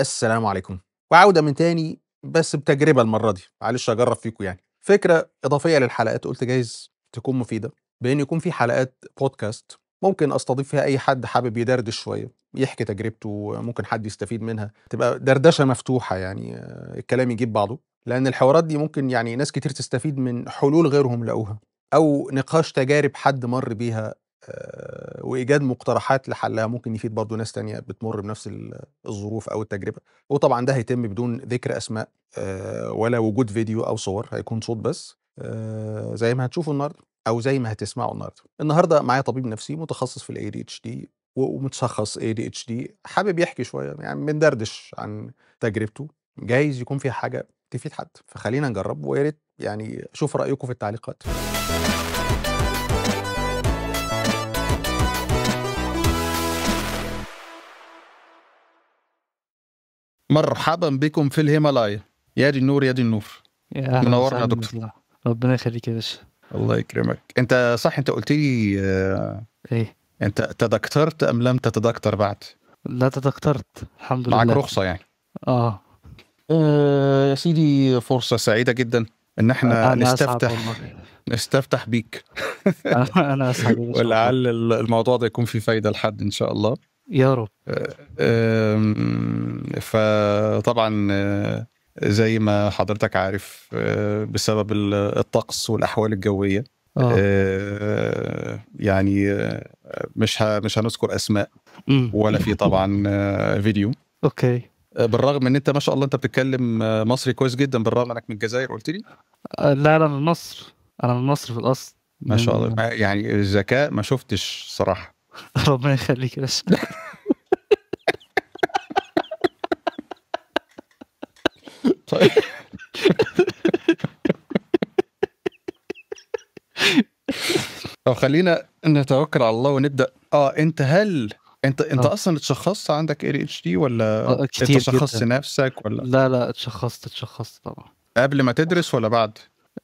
السلام عليكم وعودة من تاني بس بتجربة المرة دي معلش أجرب فيكم يعني فكرة إضافية للحلقات قلت جايز تكون مفيدة بأن يكون في حلقات بودكاست ممكن أستضيف فيها أي حد حابب يدردش شوية يحكي تجربته ممكن حد يستفيد منها تبقى دردشة مفتوحة يعني آه، الكلام يجيب بعضه لأن الحوارات دي ممكن يعني ناس كتير تستفيد من حلول غيرهم لقوها أو نقاش تجارب حد مر بيها آه، وايجاد مقترحات لحلها ممكن يفيد برضو ناس تانية بتمر بنفس الظروف او التجربه وطبعا ده هيتم بدون ذكر اسماء آه، ولا وجود فيديو او صور هيكون صوت بس آه، زي ما هتشوفوا النهارده او زي ما هتسمعوا النهارده النهارده معايا طبيب نفسي متخصص في الاي دي اتش دي ومتشخص اي دي اتش دي حابب يحكي شويه يعني بندردش عن تجربته جايز يكون فيها حاجه تفيد حد فخلينا نجرب ويا ريت يعني اشوف رايكم في التعليقات مرحبا بكم في الهيمالايا يا دي النور يا دي النور يا منورنا يا دكتور ربنا يخليك يا باشا الله يكرمك انت صح انت قلت لي آه، ايه انت تدكترت ام لم تتدكتر بعد لا تدكترت الحمد لله معاك رخصه يعني اه, آه يا سيدي فرصه سعيده جدا ان احنا أنا نستفتح نستفتح بيك انا اسعد ولعل الموضوع ده يكون فيه فايده لحد ان شاء الله يا رب فطبعا زي ما حضرتك عارف أه، بسبب الطقس والاحوال الجويه آه. أه، يعني أه، مش مش هنذكر اسماء ولا في طبعا فيديو اوكي بالرغم ان انت ما شاء الله انت بتتكلم مصري كويس جدا بالرغم انك من الجزائر قلت لي لا انا من مصر انا من مصر في الاصل ما شاء الله يعني الذكاء ما شفتش صراحه ربنا يخليك بس طيب طب خلينا نتوكل على الله ونبدا اه انت هل انت انت أوه. اصلا اتشخصت عندك اي اتش دي ولا آه، آه، كتير انت شخصت نفسك ولا لا لا اتشخصت اتشخصت طبعا قبل ما تدرس ولا بعد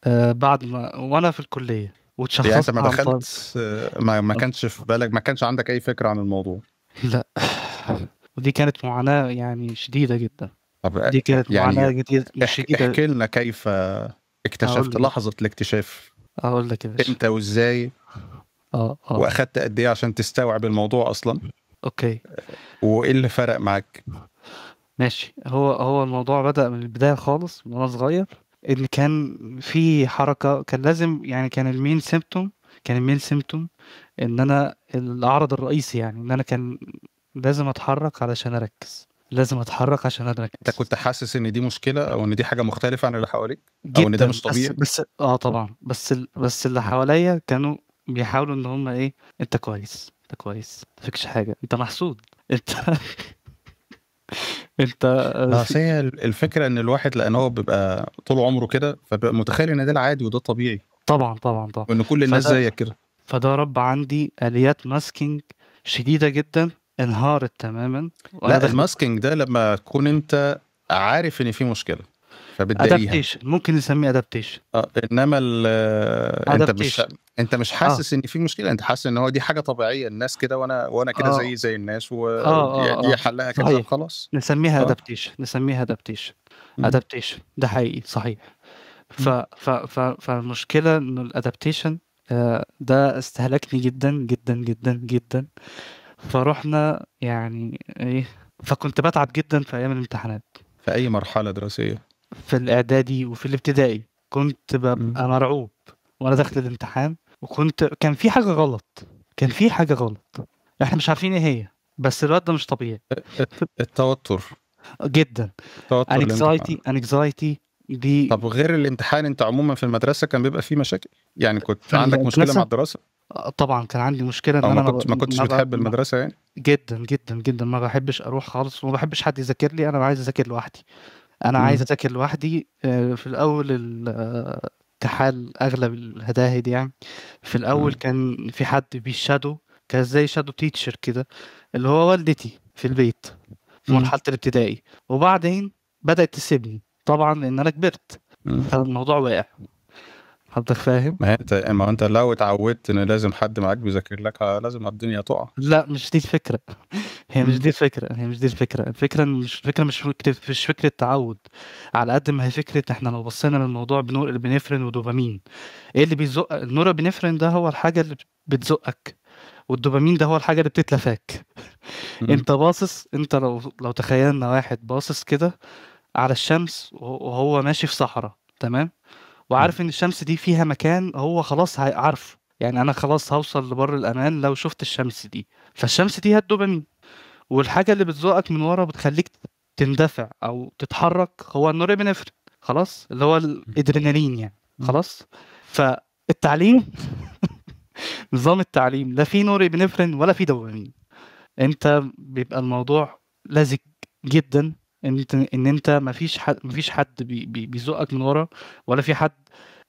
آه بعد ما وانا في الكليه وتشخصت يعني انت ما دخلت آه، ما, ما آه. كانش في بالك ما كانش عندك اي فكره عن الموضوع لا ودي كانت معاناه يعني شديده جدا طب آه، دي كانت يعني معاناه جديده شديده احكي لنا كيف اكتشفت لحظه الاكتشاف اقول لك يا باشا وازاي اه اه واخدت قد ايه عشان تستوعب الموضوع اصلا اوكي وايه اللي فرق معاك ماشي هو هو الموضوع بدا من البدايه خالص من وانا صغير اللي كان في حركة كان لازم يعني كان المين سيمتوم كان المين سيمتوم ان انا العرض الرئيسي يعني ان انا كان لازم اتحرك علشان اركز لازم اتحرك عشان اركز انت كنت حاسس ان دي مشكله او ان دي حاجه مختلفه عن اللي حواليك او ان ده مش طبيعي بس, بس اه طبعا بس ال... بس اللي حواليا كانوا بيحاولوا ان هم ايه انت كويس انت كويس ما فيكش حاجه انت محسود انت انت اصل هي الفكره ان الواحد لان هو بيبقى طول عمره كده فبيبقى متخيل ان ده العادي وده طبيعي طبعا طبعا طبعا وان كل الناس زيك كده فده رب عندي اليات ماسكينج شديده جدا انهارت تماما لا الماسكينج ده لما تكون انت عارف ان في مشكله فبتضايقيها ادابتيشن ممكن نسميه ادابتيشن اه انما آه، انت مش انت مش آه. حاسس آه. ان في مشكله انت حاسس ان هو دي حاجه طبيعيه الناس كده وانا وانا كده آه. زي زي الناس ودي آه آه آه. حلها كده وخلاص نسميها ادابتيشن آه. نسميها ادابتيشن ادابتيشن ده حقيقي صحيح ف... ف... ف... فالمشكله انه الادابتيشن ده استهلكني جدا جدا جدا جدا فرحنا يعني ايه فكنت بتعب جدا في ايام الامتحانات في اي مرحله دراسيه في الاعدادي وفي الابتدائي كنت ببقى مرعوب وانا داخل الامتحان وكنت كان في حاجه غلط كان في حاجه غلط احنا مش عارفين ايه هي بس الواد ده مش طبيعي التوتر جدا انكزايتي انكزايتي دي طب غير الامتحان انت عموما في المدرسه كان بيبقى فيه مشاكل يعني كنت عندك مشكله مع الدراسه طبعا كان عندي مشكله ان انا ما كنتش, ما كنتش بتحب المدرسه يعني جدا جدا جدا ما بحبش اروح خالص وما بحبش حد يذاكر لي انا عايز اذاكر لوحدي انا م. عايز اتاكل امم. لوحدي آه، في الاول آه، كحال اغلب الهداهد يعني في الاول م. امم. كان في حد بيشادو كان زي شادو تيتشر كده اللي هو والدتي في البيت في امم. مرحله الابتدائي وبعدين بدات تسيبني طبعا لان انا كبرت فالموضوع واقع حضرتك فاهم ما انت ما انت لو اتعودت ان لازم حد معاك بيذاكر لك اه لازم الدنيا تقع لا مش دي الفكره هي مش دي الفكره هي مش دي الفكره الفكره مش الفكره مش فكره مش فكره تعود على قد ما هي فكره احنا لو بصينا للموضوع بنور البنفرين ودوبامين ايه اللي بيزق البنفرين ده هو الحاجه اللي بتزقك والدوبامين ده هو الحاجه اللي بتتلفاك انت باصص انت لو لو تخيلنا واحد باصص كده على الشمس وهو ماشي في صحراء تمام وعارف ان الشمس دي فيها مكان هو خلاص عارفه يعني انا خلاص هوصل لبر الامان لو شفت الشمس دي فالشمس دي هتدوبامين والحاجه اللي بتزقك من ورا بتخليك تندفع او تتحرك هو النورابينفرين خلاص اللي هو الادرينالين يعني خلاص فالتعليم نظام التعليم لا في نورابينفرين ولا في دوبامين انت بيبقى الموضوع لزج جدا انت ان انت مفيش حد مفيش حد بيزقك من ورا ولا في حد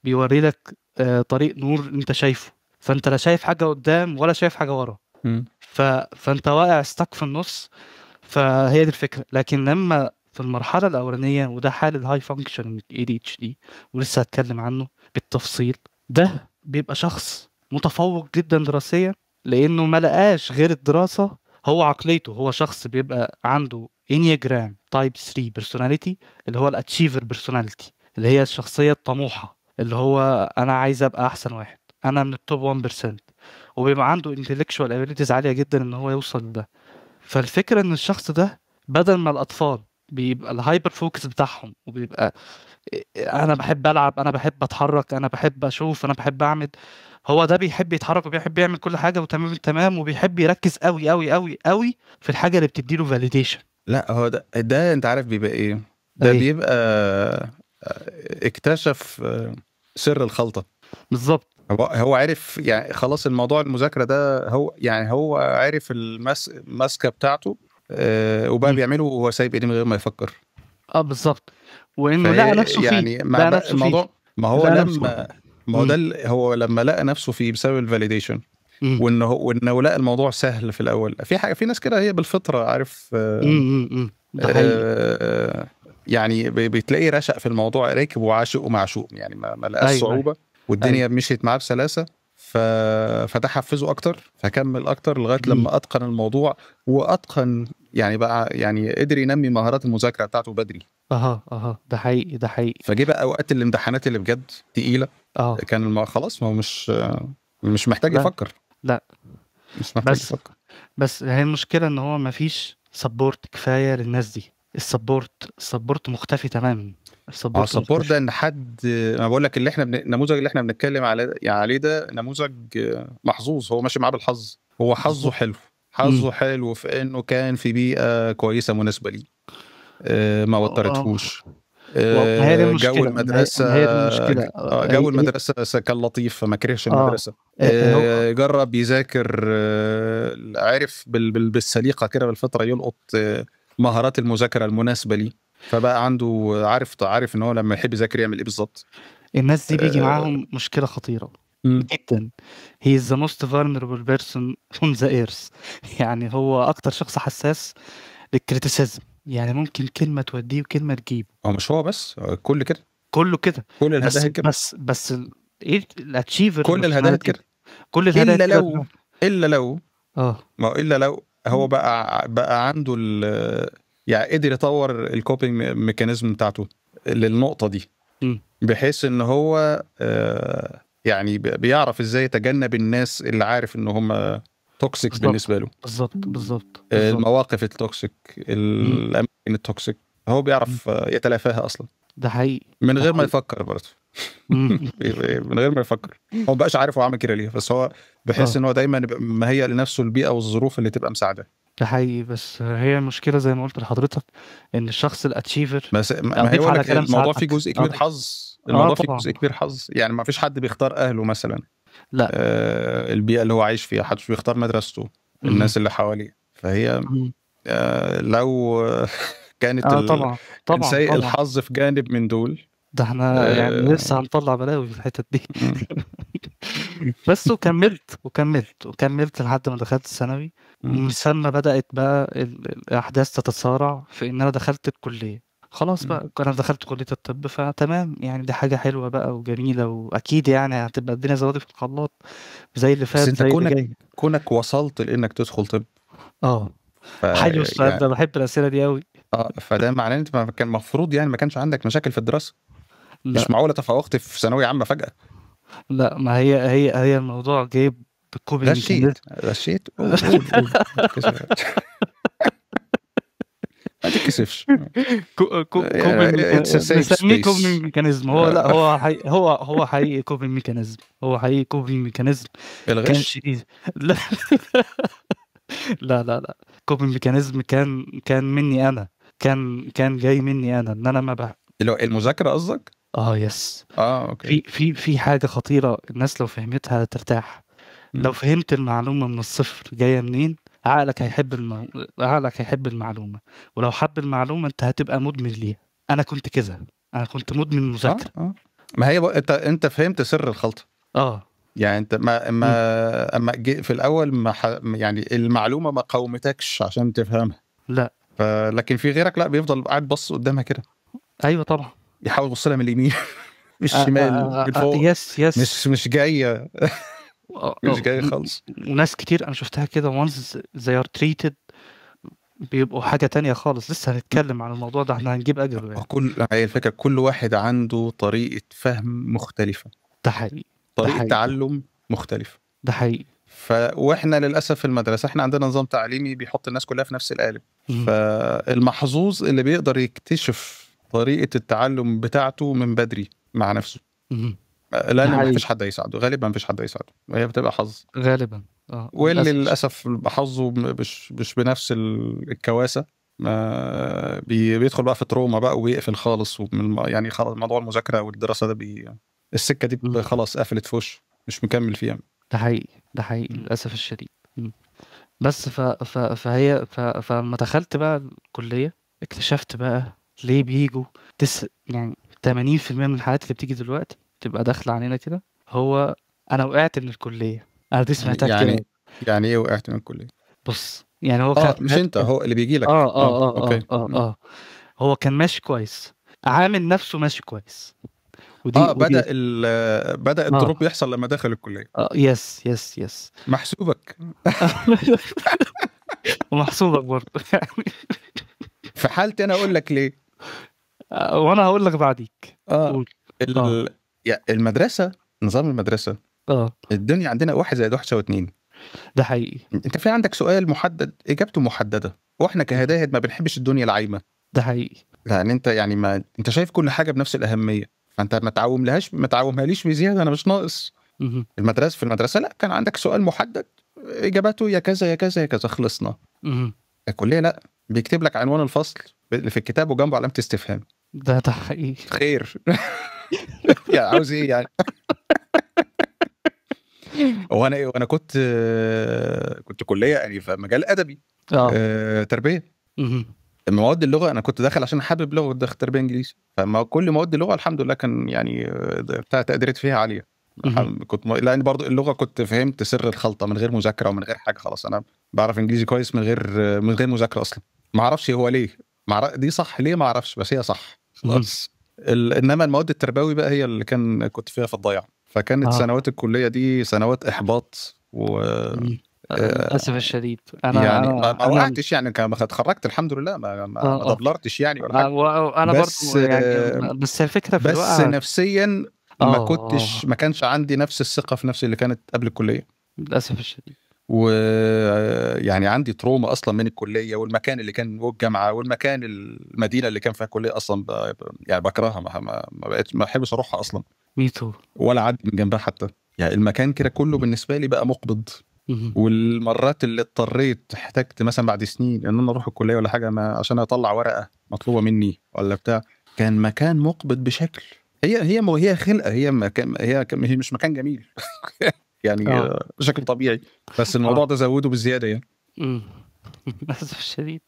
بيوري لك آه، طريق نور انت شايفه فانت لا شايف حاجه قدام ولا شايف حاجه ورا ف... فانت واقع ستك في النص فهي دي الفكره لكن لما في المرحله الاولانيه وده حال الهاي فانكشن اي دي اتش دي ولسه هتكلم عنه بالتفصيل ده بيبقى شخص متفوق جدا دراسيا لانه ما لقاش غير الدراسه هو عقليته هو شخص بيبقى عنده انياجرام تايب 3 بيرسوناليتي اللي هو الاتشيفر بيرسوناليتي اللي هي الشخصيه الطموحه اللي هو انا عايز ابقى احسن واحد انا من التوب 1% وبيبقى عنده انتلكشوال ابيليتيز عاليه جدا ان هو يوصل لده فالفكره ان الشخص ده بدل ما الاطفال بيبقى الهايبر فوكس بتاعهم وبيبقى انا بحب العب انا بحب اتحرك انا بحب اشوف انا بحب اعمل هو ده بيحب يتحرك وبيحب يعمل كل حاجه وتمام التمام وبيحب يركز قوي قوي قوي قوي في الحاجه اللي بتديله فاليديشن لا هو ده, ده انت عارف بيبقى ايه ده أيه. بيبقى آه، اكتشف آه، سر الخلطه بالظبط هو عرف يعني خلاص الموضوع المذاكره ده هو يعني هو عرف الماسكه بتاعته آه، وبقى وبقى بيعمله وهو سايب ايديه من غير ما يفكر اه بالظبط وانه لقى نفسه فيه يعني مع الموضوع ما هو لما ما هو ده هو لما لقى نفسه فيه بسبب الفاليديشن وانه وانه لا الموضوع سهل في الاول في حاجه في ناس كده هي بالفطره عارف آه, آه، يعني بتلاقيه رشق في الموضوع راكب وعاشق ومعشوق يعني ما, ما لقاش أيوة. صعوبه أيوه. والدنيا أيوة. مشيت معاه بسلاسه ف... فده حفزه اكتر فكمل اكتر لغايه لما اتقن الموضوع واتقن يعني بقى يعني قدر ينمي مهارات المذاكره بتاعته بدري اها اها ده حقيقي ده حقيقي فجه بقى وقت الامتحانات اللي بجد تقيله اه كان الم... خلاص ما هو مش مش محتاج يفكر لا مش محتاج بس تفكر بس هي المشكله ان هو ما فيش سبورت كفايه للناس دي السبورت السبورت مختفي تماما السبورت آه، السبورت ده ان حد ما بقول لك اللي احنا بن... النموذج اللي احنا بنتكلم على... يعني عليه ده نموذج محظوظ هو ماشي معاه بالحظ هو حظه حلو حظه حلو في انه كان في بيئه كويسه مناسبه ليه آه، ما آه. وترتهوش آه، جو المدرسه هي المشكله آه، جو المدرسه كان لطيف فما كرهش آه، المدرسه إيه، إيه، آه. جرب يذاكر عرف بالسليقه كده بالفطره يلقط مهارات المذاكره المناسبه ليه فبقى عنده عارف عارف ان هو لما يحب يذاكر يعمل ايه بالظبط الناس دي بيجي معاهم مشكله خطيره جدا هي ذا موست فولنربل بيرسون اون ذا ايرث يعني هو اكتر شخص حساس للكريتيسيزم يعني ممكن كلمة توديه وكلمة تجيبه هو مش هو بس كل كده كله كده كل الهدايا كده بس بس ايه الاتشيفر كل الهدايا كده كل الهدايا الا لو الا لو اه ما الا لو هو بقى بقى عنده ال يعني قدر يطور الكوبينج ميكانيزم بتاعته للنقطه دي بحيث ان هو آه، يعني بيعرف ازاي يتجنب الناس اللي عارف ان هم توكسيك بالنسبه له بالظبط بالظبط آه، المواقف التوكسيك الاماكن التوكسيك هو بيعرف آه، يتلافاها اصلا ده حقيقي من غير ما يفكر برضه من غير ما يفكر هو مبقاش عارف هو عامل كده ليه بس هو بحس آه. ان هو دايما مهيأ لنفسه البيئه والظروف اللي تبقى مساعده ده حقيقي بس هي المشكله زي ما قلت لحضرتك ان الشخص الاتشيفر بس ما هو الموضوع فيه جزء كبير حظ الموضوع فيه جزء كبير حظ يعني ما فيش حد بيختار اهله مثلا لا آه البيئه اللي هو عايش فيها حدش بيختار مدرسته الناس اللي حواليه فهي آه لو كانت آه طبعا طبعا سيء طبعا. الحظ في جانب من دول ده احنا آه يعني لسه هنطلع بلاوي في الحتت دي بس وكملت وكملت وكملت لحد ما دخلت الثانوي ومن ثم بدات بقى الاحداث تتسارع في ان انا دخلت الكليه خلاص بقى انا دخلت كليه الطب فتمام يعني دي حاجه حلوه بقى وجميله واكيد يعني هتبقى الدنيا زبادي في الخلاط زي اللي فات بس انت زي كونك اللي جاي كونك وصلت لانك تدخل طب اه ف... حلو السؤال يعني... ده بحب الاسئله دي قوي اه فده معناه ان انت كان المفروض يعني ما كانش عندك مشاكل في الدراسه لا. مش معقوله تفوقت في ثانويه عامه فجاه لا ما هي هي هي الموضوع جايب بالكوبي غشيت غشيت ما تتكسفش يعني كوبي ميكانيزم هو لا هو حي... هو هو حقيقي كوبي ميكانيزم هو حقيقي كوبي ميكانيزم الغش لا لا لا لا ميكانيزم كان كان مني انا كان كان جاي مني انا ان انا ما بح... المذاكره قصدك؟ اه يس اه اوكي في في في حاجه خطيره الناس لو فهمتها ترتاح لو فهمت المعلومه من الصفر جايه منين عقلك هيحب الم... عقلك هيحب المعلومه ولو حب المعلومه انت هتبقى مدمن ليها انا كنت كذا انا كنت مدمن مذاكره آه آه. ما هي بق... انت انت فهمت سر الخلطه اه يعني انت ما ما اما في الاول ما ح... يعني المعلومه ما قاومتكش عشان تفهمها لا ف... لكن في غيرك لا بيفضل قاعد بص قدامها كده ايوه طبعا يحاول يبص لها من اليمين من الشمال آه آه, آه،, آه، يس يس مش مش جايه مش آه، آه، جاي خالص وناس كتير انا شفتها كده وانز زي ار تريتد بيبقوا حاجه تانية خالص لسه هنتكلم عن الموضوع ده احنا هنجيب اجر يعني آه، كل هي الفكره كل واحد عنده طريقه فهم مختلفه ده حقيقي طريقه حقيقي. تعلم مختلفه ده حقيقي ف... واحنا للاسف في المدرسه احنا عندنا نظام تعليمي بيحط الناس كلها في نفس القالب فالمحظوظ اللي بيقدر يكتشف طريقه التعلم بتاعته من بدري مع نفسه مم. لان ما فيش حد هيساعده غالبا ما فيش حد هيساعده هي بتبقى حظ غالبا اه واللي للاسف حظه مش مش بنفس الكواسه ما بيدخل بقى في تروما بقى ويقفل خالص ومن يعني خلاص موضوع المذاكره والدراسه ده بي السكه دي خلاص قفلت في وشه مش مكمل فيها ده حقيقي ده حقيقي للاسف الشديد بس ف... ف... فهي ف... فلما دخلت بقى الكليه اكتشفت بقى ليه بيجوا تس... يعني 80% من الحالات اللي بتيجي دلوقتي تبقى داخله علينا كده هو انا وقعت من الكليه انا دي سمعتها يعني كتير يعني ايه وقعت من الكليه؟ بص يعني هو آه مش انت هو اللي بيجي لك اه اه اه, آه، أوكي. اه, آه, آه. هو كان ماشي كويس عامل نفسه ماشي كويس ودي اه ودي بدا ال بدا آه. الدروب آه. يحصل لما دخل الكليه اه يس يس يس محسوبك ومحسوبك برضه يعني في حالتي انا اقول لك ليه وانا هقول لك بعديك اه, قول. آه. يعني المدرسه نظام المدرسه اه الدنيا عندنا واحد زائد واحد يساوي اتنين ده حقيقي انت في عندك سؤال محدد اجابته محدده واحنا كهداهد ما بنحبش الدنيا العايمه ده حقيقي يعني انت يعني ما انت شايف كل حاجه بنفس الاهميه فانت ما تعوملهاش ما تعومهاليش بزياده انا مش ناقص المدرسه في المدرسه لا كان عندك سؤال محدد اجابته يا كذا يا كذا يا كذا خلصنا الكليه لا بيكتب لك عنوان الفصل في الكتاب وجنبه علامه استفهام ده ده حقيقي خير يعني عاوز ايه يعني وانا وانا إيه؟ كنت كنت كليه يعني في مجال ادبي آه. آه، تربيه مواد اللغه انا كنت داخل عشان حابب لغه داخل تربيه انجليزي فما كل مواد اللغه الحمد لله كان يعني آه، بتاع تقديرات فيها عاليه كنت م... لان برضو اللغه كنت فهمت سر الخلطه من غير مذاكره ومن غير حاجه خلاص انا بعرف انجليزي كويس من غير من غير مذاكره اصلا ما اعرفش هو ليه معرف... دي صح ليه ما اعرفش بس هي صح خلاص انما المواد التربوي بقى هي اللي كان كنت فيها في الضيعه فكانت آه. سنوات الكليه دي سنوات احباط و آه، آه، للاسف الشديد انا يعني ما وقعتش يعني ما اتخرجت الحمد لله ما ما, آه، دبلرتش يعني ولا حاجه انا بس برضه يعني بس الفكره في بس الوقت. نفسيا ما كنتش ما كانش عندي نفس الثقه في نفسي اللي كانت قبل الكليه للاسف الشديد ويعني عندي تروما اصلا من الكليه والمكان اللي كان والجامعه والمكان المدينه اللي كان فيها الكليه اصلا ب... يعني بكرهها ما, ما بقتش ما بحبش اروحها اصلا ميتو ولا عد من جنبها حتى يعني المكان كده كله بالنسبه لي بقى مقبض والمرات اللي اضطريت احتجت مثلا بعد سنين ان انا اروح الكليه ولا حاجه ما عشان اطلع ورقه مطلوبه مني ولا بتاع كان مكان مقبض بشكل هي هي هي خلقه هي مكان هي مش مكان جميل يعني آه. بشكل طبيعي بس الموضوع آه. ده زوده بالزياده يعني للاسف الشديد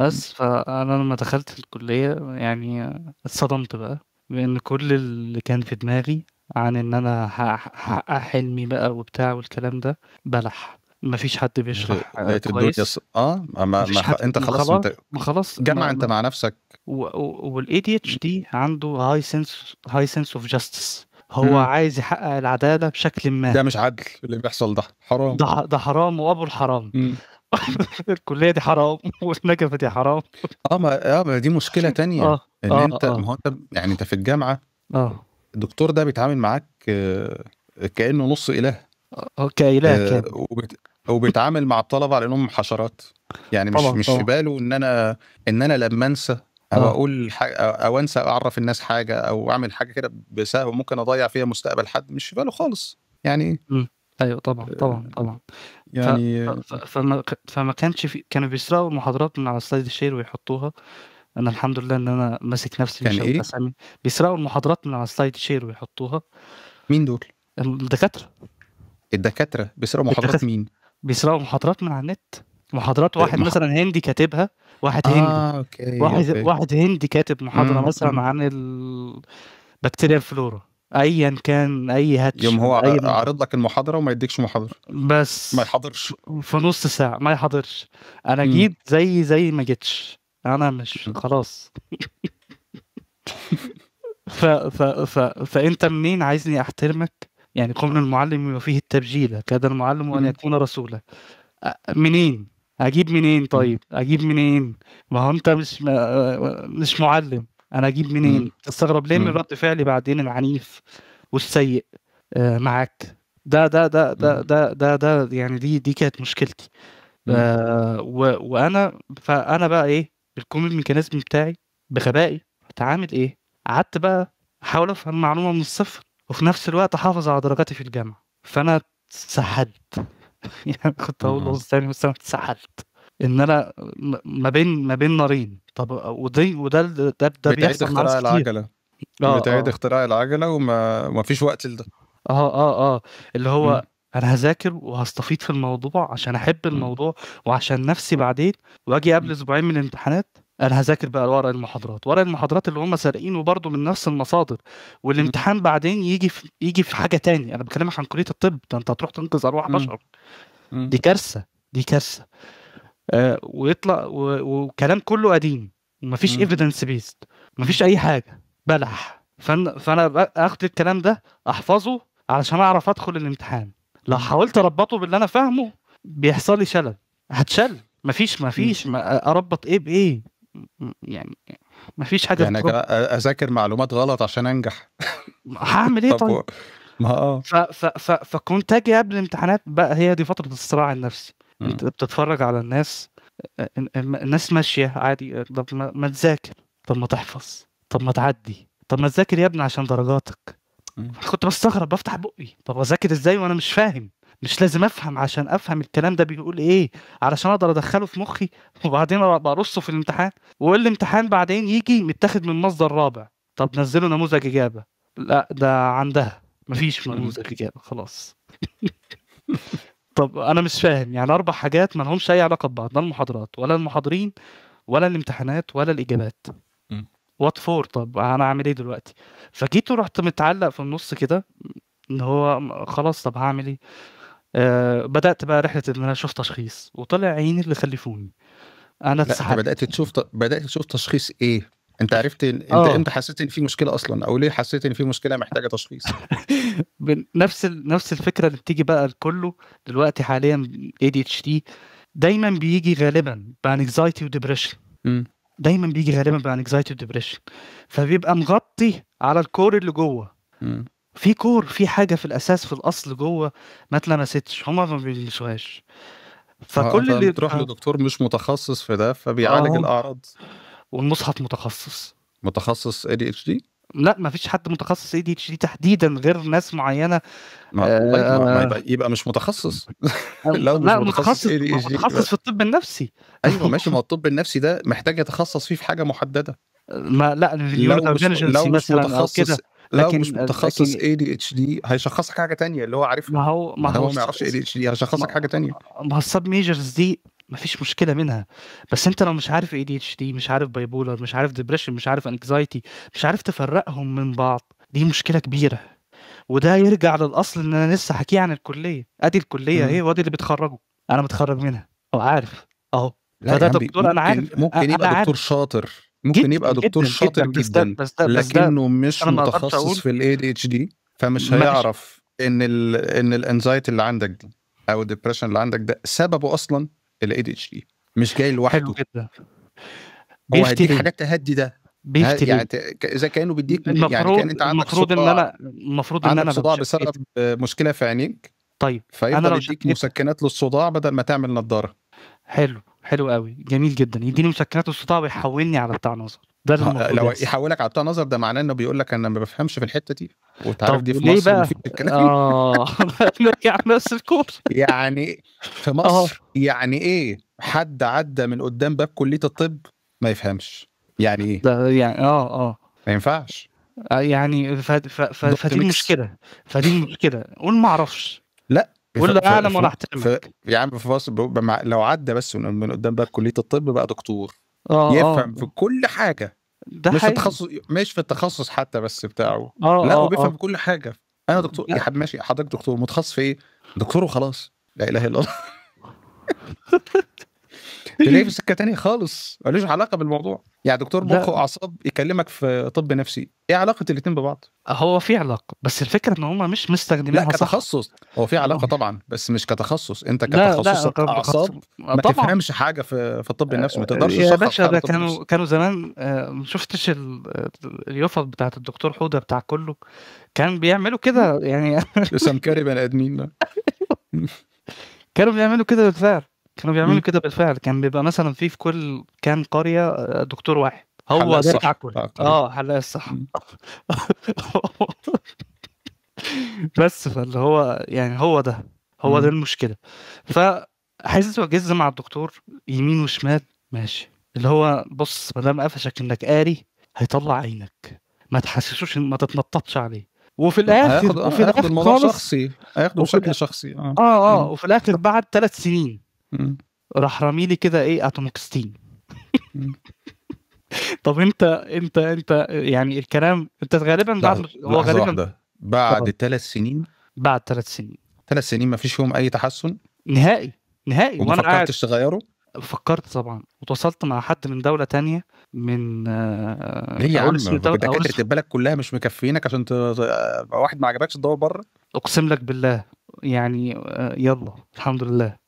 بس فانا لما دخلت الكليه يعني اتصدمت بقى بان كل اللي كان في دماغي عن ان انا هحقق حلمي بقى وبتاع والكلام ده بلح مفيش حد بيشرح كويس اه ما, ما, ما انت خلاص انت ما خلاص جمع ما انت مع نفسك والاي دي اتش دي عنده هاي سنس هاي سنس اوف جاستس هو مم. عايز يحقق العداله بشكل ما ده مش عدل اللي بيحصل ده حرام ده ده حرام وابو الحرام الكليه دي حرام والنجفه دي حرام اه ما اه ما دي مشكله آه، تانية آه. ان آه. انت آه. ما هو انت يعني انت في الجامعه اه الدكتور ده بيتعامل معاك آه، كانه نص اله اه اله آه وبت... وبيتعامل مع الطلبه على انهم حشرات يعني مش طبعا مش في باله ان انا ان انا لما انسى او آه. اقول حاجة او انسى اعرف الناس حاجه او اعمل حاجه كده بسهو ممكن اضيع فيها مستقبل حد مش في باله خالص يعني م. إمم. ايوه طبعا آه، طبعا طبعا يعني ف... ف... فما... فما كانش في كانوا بيسرقوا المحاضرات من على سلايد شير ويحطوها انا الحمد لله ان انا ماسك نفسي كان إيه؟ أسامي. بيسرقوا المحاضرات من على سلايد شير ويحطوها مين دول؟ الدكاتره الدكاتره بيسرقوا محاضرات مين؟ بيسرقوا محاضرات من على النت محاضرات واحد مح... مثلا هندي كاتبها واحد هندي آه، أوكي. واحد أوكي. واحد هندي كاتب محاضره مم. مثلا عن البكتيريا الفلورا ايا كان اي هاتش يوم هو أي عارض لك المحاضره وما يديكش محاضره بس ما يحضرش في نص ساعه ما يحضرش انا مم. جيت زي زي ما جيتش انا مش خلاص ف, ف, ف, فانت منين عايزني احترمك يعني قوم المعلم وفيه التبجيل كاد المعلم ان يكون رسولا منين اجيب منين طيب اجيب منين ما هو انت مش مش معلم انا اجيب منين تستغرب ليه من رد فعلي بعدين العنيف والسيء آه، معاك ده ده ده ده ده ده, ده يعني دي دي كانت مشكلتي آه وانا فانا بقى ايه الكوميك ميكانيزم بتاعي بغبائي اتعامل ايه قعدت بقى احاول افهم المعلومه من الصفر وفي نفس الوقت احافظ على درجاتي في الجامعه فانا سحبت يعني كنت هقول قصدي تاني بس انا اتسحلت ان انا ما بين ما بين نارين طب ودي وده ده ده, ده بيحصل اختراع ناس العجله آه بتعيد آه. اختراع العجله وما ما فيش وقت لده اه اه اه اللي هو م. انا هذاكر وهستفيد في الموضوع عشان احب الموضوع وعشان نفسي بعدين واجي قبل اسبوعين من الامتحانات انا هذاكر بقى ورق المحاضرات ورق المحاضرات اللي هم سارقينه برضه من نفس المصادر والامتحان بعدين يجي في يجي في حاجه تاني انا بكلمك عن كليه الطب ده انت هتروح تنقذ ارواح بشر دي كارثه دي كارثه آه ويطلع وكلام كله قديم ومفيش ايفيدنس بيست مفيش اي حاجه بلح فانا فانا اخد الكلام ده احفظه علشان اعرف ادخل الامتحان لو حاولت اربطه باللي انا فاهمه بيحصل لي شلل هتشل مفيش مفيش ما اربط ايه بايه يعني ما فيش حاجه يعني اذاكر معلومات غلط عشان انجح هعمل ايه طيب ما اه ف... ف... ف... فكنت اجي قبل الامتحانات بقى هي دي فتره الصراع النفسي انت بتتفرج على الناس الناس ماشيه عادي طب ما, تذاكر طب ما تحفظ طب ما تعدي طب ما تذاكر يا ابني عشان درجاتك كنت بستغرب بفتح بقي طب اذاكر ازاي وانا مش فاهم مش لازم افهم عشان افهم الكلام ده بيقول ايه علشان اقدر ادخله في مخي وبعدين برصه في الامتحان والامتحان بعدين يجي متاخد من مصدر رابع طب نزلوا نموذج اجابه لا ده عندها مفيش نموذج اجابه خلاص طب انا مش فاهم يعني اربع حاجات ما لهمش اي علاقه ببعض لا المحاضرات ولا المحاضرين ولا الامتحانات ولا الاجابات وات فور طب انا اعمل ايه دلوقتي فجيت ورحت متعلق في النص كده ان هو خلاص طب هعمل ايه آه، بدات بقى رحله ان انا اشوف تشخيص وطلع عيني اللي خلفوني انا اتسحبت بدات تشوف ت... بدات تشوف تشخيص ايه انت عرفت انت أوه. امتى حسيت ان في مشكله اصلا او ليه حسيت ان في مشكله محتاجه تشخيص نفس نفس الفكره اللي بتيجي بقى لكله دلوقتي حاليا اي دي اتش دي دايما بيجي غالبا بانكزايتي وديبريشن دايما بيجي غالبا بانكزايتي وديبريشن فبيبقى مغطي على الكور اللي جوه م. في كور في حاجه في الاساس في الاصل جوه ما اتلمستش هما ما بيلمسوهاش آه، فكل اللي بتروح لدكتور مش متخصص في ده آه، فبيعالج آه. الاعراض والمصحف متخصص متخصص اي دي اتش دي لا ما فيش حد متخصص اي دي اتش دي تحديدا غير ناس معينه ما آه ما يبقى, يبقى مش متخصص لو مش لا متخصص متخصص, متخصص في الطب النفسي ايوه ماشي ما الطب النفسي ده محتاج يتخصص فيه في حاجه محدده ما لا لو مش, لو مش مثلا متخصص لكن مش متخصص اي دي اتش دي هيشخصك حاجه تانية اللي هو عارفها ما هو ما هو ما يعرفش اي دي اتش دي هيشخصك حاجه تانية ما هو السب ميجرز دي ما فيش مشكله منها بس انت لو مش عارف اي دي اتش دي مش عارف بايبولر مش عارف ديبريشن مش عارف انكزايتي مش عارف تفرقهم من بعض دي مشكله كبيره وده يرجع للاصل ان انا لسه حكيه عن الكليه ادي الكليه اهي وادي اللي بيتخرجوا انا متخرج منها او عارف اهو فده دكتور انا عارف ممكن يبقى دكتور شاطر ممكن جداً يبقى دكتور جداً شاطر جداً, جدا, جداً بس ده بس لكنه ده مش متخصص في الاي دي اتش دي فمش هيعرف ان الـ ان الانزايتي اللي عندك دي او الدبريشن اللي عندك ده سببه اصلا الاي دي اتش دي مش جاي لوحده حلو جدا هو هيديك حاجات تهدي ده بيشتري يعني اذا كانه بيديك يعني كان انت عندك المفروض ان انا المفروض ان انا صداع بسبب مشكله في عينيك طيب فيفضل يديك مسكنات للصداع بدل ما تعمل نضاره حلو حلو قوي جميل جدا يديني مسكنات الصداع ويحولني على بتاع نظر ده اللي آه، لو يحولك على بتاع نظر ده معناه انه بيقول لك انا ما بفهمش في الحته دي وتعرف دي في ليه مصر بقى؟ الكلام اه يعني نفس الكورس يعني في آه. مصر يعني ايه حد عدى من قدام باب كليه الطب ما يفهمش يعني ايه ده يعني اه اه ما ينفعش آه، يعني فدي المشكله فدي المشكله قول ما اعرفش لا قول له اعلم ولا احترمك يا عم في مصر لو عدى بس من قدام باب كليه الطب بقى دكتور آه, آه، يفهم آه. في كل حاجه ده مش في التخصص مش في التخصص حتى بس بتاعه آه, آه، لا هو آه. بيفهم في كل حاجه انا دكتور يا حبيبي ماشي حضرتك دكتور متخصص في ايه؟ دكتور وخلاص لا اله الا الله تلاقيه في سكه تانية خالص ملوش علاقه بالموضوع يعني دكتور مخ واعصاب يكلمك في طب نفسي ايه علاقه الاثنين ببعض هو في علاقه بس الفكره ان هم مش مستخدمينها لا كتخصص صح. هو في علاقه اه. طبعا بس مش كتخصص انت لا اعصاب ما طبعًا. تفهمش حاجه في في الطب النفسي ما تقدرش يا باشا ده كانوا كانوا زمان آه، ما شفتش اليوفط بتاعت الدكتور حوده بتاع كله كان بيعملوا كده يعني سمكري بني ادمين كانوا بيعملوا كده بالفعل كانوا بيعملوا كده بالفعل كان بيبقى مثلا في في كل كان قريه آه، دكتور واحد هو الصح اه حلاق الصح بس فاللي هو يعني هو ده هو ده المشكله فحاسس وجز مع الدكتور يمين وشمال ماشي اللي هو بص ما دام قفشك انك قاري هيطلع عينك ما تحسسوش ما تتنططش عليه وفي الاخر هياخد وفي الاخر الموضوع شخصي هياخده بشكل شخصي اه اه, آه وفي الاخر بعد ثلاث سنين راح رامي لي كده ايه اتوميك طب انت انت انت يعني الكلام انت غالبا بعد هو غالبا واحدة. بعد ثلاث سنين بعد ثلاث سنين ثلاث سنين ما فيش فيهم اي تحسن نهائي نهائي وما فكرتش تغيره فكرت طبعا وتواصلت مع حد من دوله تانية من آه، ليه يا عم دكاتره البلد كلها مش مكفينك عشان ت... آه، واحد ما عجبكش تدور بره اقسم لك بالله يعني آه، يلا الحمد لله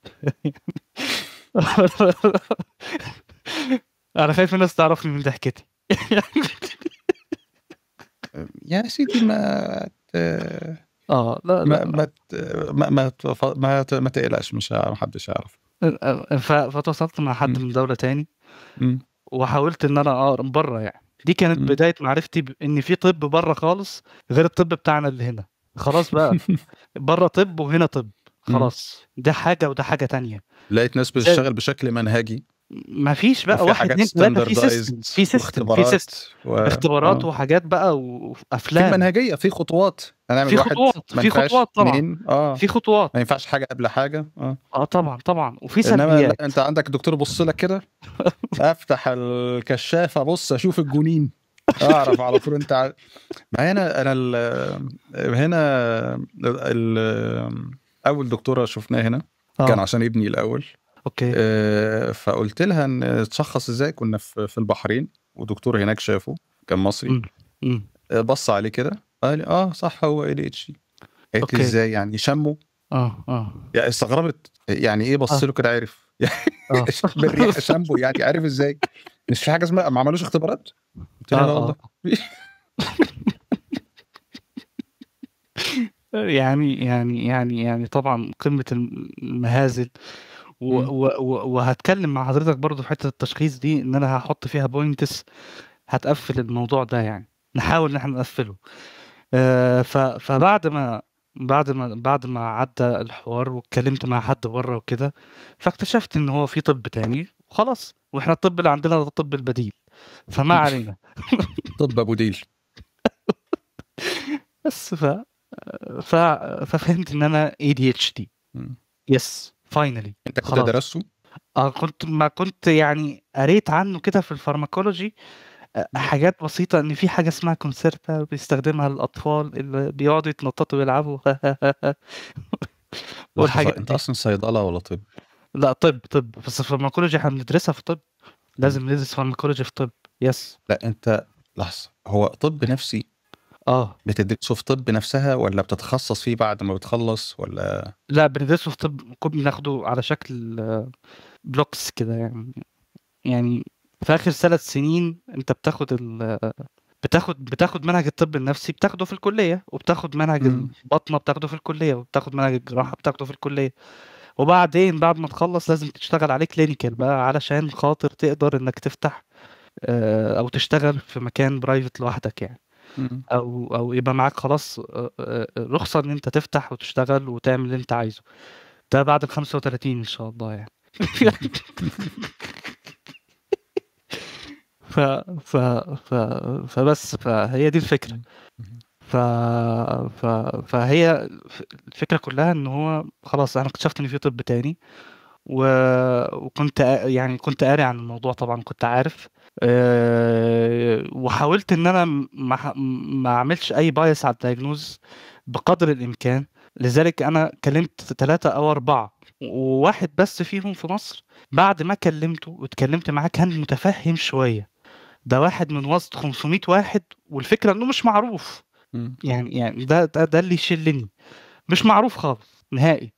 انا خايف الناس تعرفني من ضحكتي يا سيدي ما اه لا لا ما ما ما ما, ما تقلقش مش ما حدش يعرف فتواصلت مع حد من دوله تاني وحاولت ان انا اقرا بره يعني دي كانت بدايه معرفتي بان في طب بره خالص غير الطب بتاعنا اللي هنا خلاص بقى بره طب وهنا طب خلاص ده حاجه وده حاجه تانية لقيت ناس بتشتغل بشكل منهجي ما فيش بقى واحد اتنين تلاته في سيستم في سيستم في سيستم و... آه. اختبارات آه. وحاجات بقى وافلام في منهجيه في خطوات هنعمل في خطوات في خطوات طبعا آه. في خطوات ما ينفعش حاجه قبل حاجه اه, آه طبعا طبعا وفي سلبيات انت عندك دكتور بص لك كده افتح الكشافه بص اشوف الجنين اعرف على طول انت ع... ما هنا انا الـ هنا الـ اول دكتوره شفناها هنا آه. كان عشان ابني الاول اوكي آه فقلت لها ان تشخص ازاي كنا في, البحرين ودكتور هناك شافه كان مصري م. آه بص عليه كده قال لي اه صح هو ال اتش قالت لي ازاي يعني شمه اه اه يعني استغربت يعني ايه بص آه. له كده عرف آه. بالريحه شامبو يعني عارف ازاي مش في حاجه اسمها ما عملوش اختبارات؟ قلت آه, آه. يعني يعني يعني يعني طبعا قمه المهازل وهتكلم مع حضرتك برضه في حته التشخيص دي ان انا هحط فيها بوينتس هتقفل الموضوع ده يعني نحاول ان احنا نقفله آه، فبعد ما بعد ما بعد ما عدى الحوار واتكلمت مع حد بره وكده فاكتشفت ان هو في طب تاني خلاص واحنا الطب اللي عندنا ده الطب البديل فما علينا طب ابو ديل بس ف... ف... ففهمت ان انا اي دي اتش دي يس فاينلي انت كنت درسته؟ اه كنت ما كنت يعني قريت عنه كده في الفارماكولوجي آه، حاجات بسيطة إن في حاجة اسمها كونسيرتا بيستخدمها الأطفال اللي بيقعدوا يتنططوا ويلعبوا والحاجات أنت أصلا صيدلة ولا طب؟ لا طب طب بس الفارماكولوجي احنا بندرسها في طب لازم ندرس فارماكولوجي في طب يس لا انت لحظه هو طب نفسي اه بتدرسه في طب نفسها ولا بتتخصص فيه بعد ما بتخلص ولا لا بندرسه في طب بناخده على شكل بلوكس آه، كده يعني يعني في اخر ثلاث سنين انت بتاخد ال بتاخد بتاخد منهج الطب النفسي بتاخده في الكليه وبتاخد منهج البطنه بتاخده في الكليه وبتاخد منهج الجراحه بتاخده في الكليه وبعدين بعد ما تخلص لازم تشتغل عليه كلينيكال بقى علشان خاطر تقدر انك تفتح آه، او تشتغل في مكان برايفت لوحدك يعني او او يبقى معاك خلاص آه، آه، رخصه ان انت تفتح وتشتغل وتعمل اللي انت عايزه ده بعد ال 35 ان شاء الله يعني ف ف ف فبس فهي دي الفكره ف... ف... فهي الفكره كلها ان هو خلاص انا اكتشفت ان في طب تاني و... وكنت يعني كنت قاري عن الموضوع طبعا كنت عارف وحاولت ان انا ما, ما اعملش اي بايس على الدايجنوز بقدر الامكان لذلك انا كلمت ثلاثة او اربعة وواحد بس فيهم في مصر بعد ما كلمته واتكلمت معاه كان متفهم شوية ده واحد من وسط 500 واحد والفكرة انه مش معروف يعني يعني ده ده, ده اللي يشلني مش معروف خالص نهائي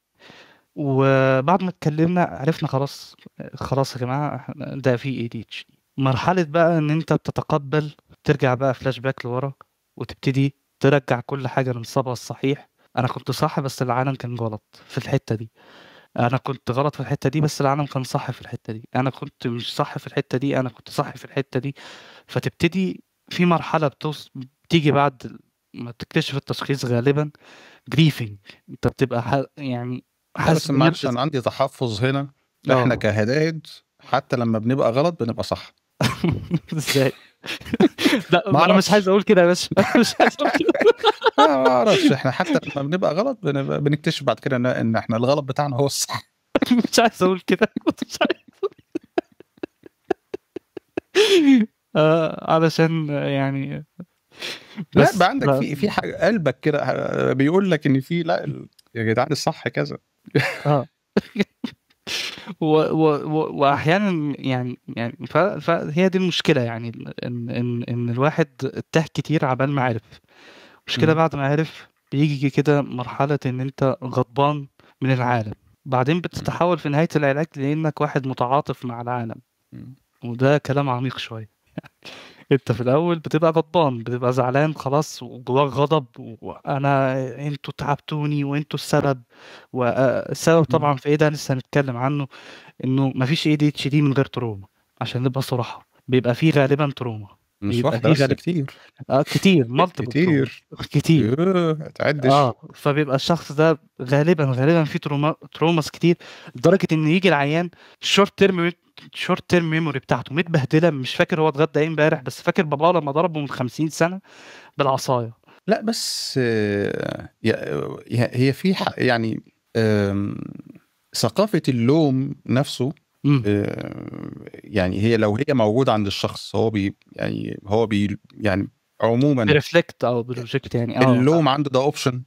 وبعد ما اتكلمنا عرفنا خلاص خلاص يا جماعه ده في اي دي اتش مرحله بقى ان انت بتتقبل ترجع بقى فلاش باك لورا وتبتدي ترجع كل حاجه لنصابها الصحيح انا كنت صح بس العالم كان غلط في الحته دي انا كنت غلط في الحته دي بس العالم كان صح في الحته دي انا كنت مش صح في الحته دي انا كنت صح في الحته دي فتبتدي في مرحله بتوص... بتيجي بعد ما بتكتشف التشخيص غالبا جريفنج انت بتبقى ح... يعني حاسس معلش انا عندي تحفظ هنا أوه. احنا كهدايد حتى لما بنبقى غلط بنبقى صح ازاي؟ لا ما انا مش عايز اقول كده يا باشا مش عايز اقول كده ما اعرفش احنا حتى لما بنبقى غلط بنبقى بنكتشف بعد كده ان احنا الغلط بتاعنا هو الصح مش عايز اقول كده مش عايز آه علشان يعني لا بقى عندك في في حاجه قلبك كده بيقول لك ان في لا يا جدعان الصح كذا اه و و و واحيانا يعني يعني ف... فهي دي المشكله يعني ان ان ان الواحد تاه كتير عبال ما عرف المشكله بعد ما عرف بيجي كده مرحله ان انت غضبان من العالم بعدين بتتحول في نهايه العلاج لانك واحد متعاطف مع العالم وده كلام عميق شويه انت في الاول بتبقى غضبان بتبقى زعلان خلاص وجواك غضب وانا انتوا تعبتوني وانتوا السبب والسبب آه، طبعا في ايه ده لسه هنتكلم عنه انه مفيش اي دي اتش دي من غير تروما عشان نبقى صراحه بيبقى فيه غالبا تروما مش واحدة بس غالبا كتير اه كتير مالتيبل كتير كتير تعدش اه فبيبقى الشخص ده غالبا غالبا فيه تروما تروماس كتير لدرجه ان يجي العيان شورت تيرم الشورت تيرم ميموري بتاعته متبهدله مش فاكر هو اتغدى ايه امبارح بس فاكر باباه لما ضربه من 50 سنه بالعصايه لا بس آه، هي في يعني ثقافه اللوم نفسه آه، يعني هي لو هي موجوده عند الشخص هو بي يعني هو بي يعني عموما ريفلكت او بروجكت يعني آه. اللوم عنده ده اوبشن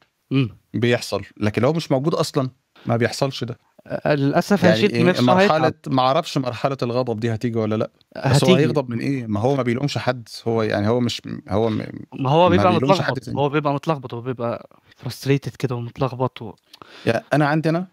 بيحصل لكن لو مش موجود اصلا ما بيحصلش ده للاسف يعني هشيت نفسه مرحله ما اعرفش مرحله الغضب دي هتيجي ولا لا هتيجي. بس هو هيغضب من ايه ما هو ما بيلومش حد هو يعني هو مش هو م... ما هو بيبقى متلخبط هو بيبقى متلخبط هو بيبقى فرستريتد كده ومتلخبط و... يعني انا عندي انا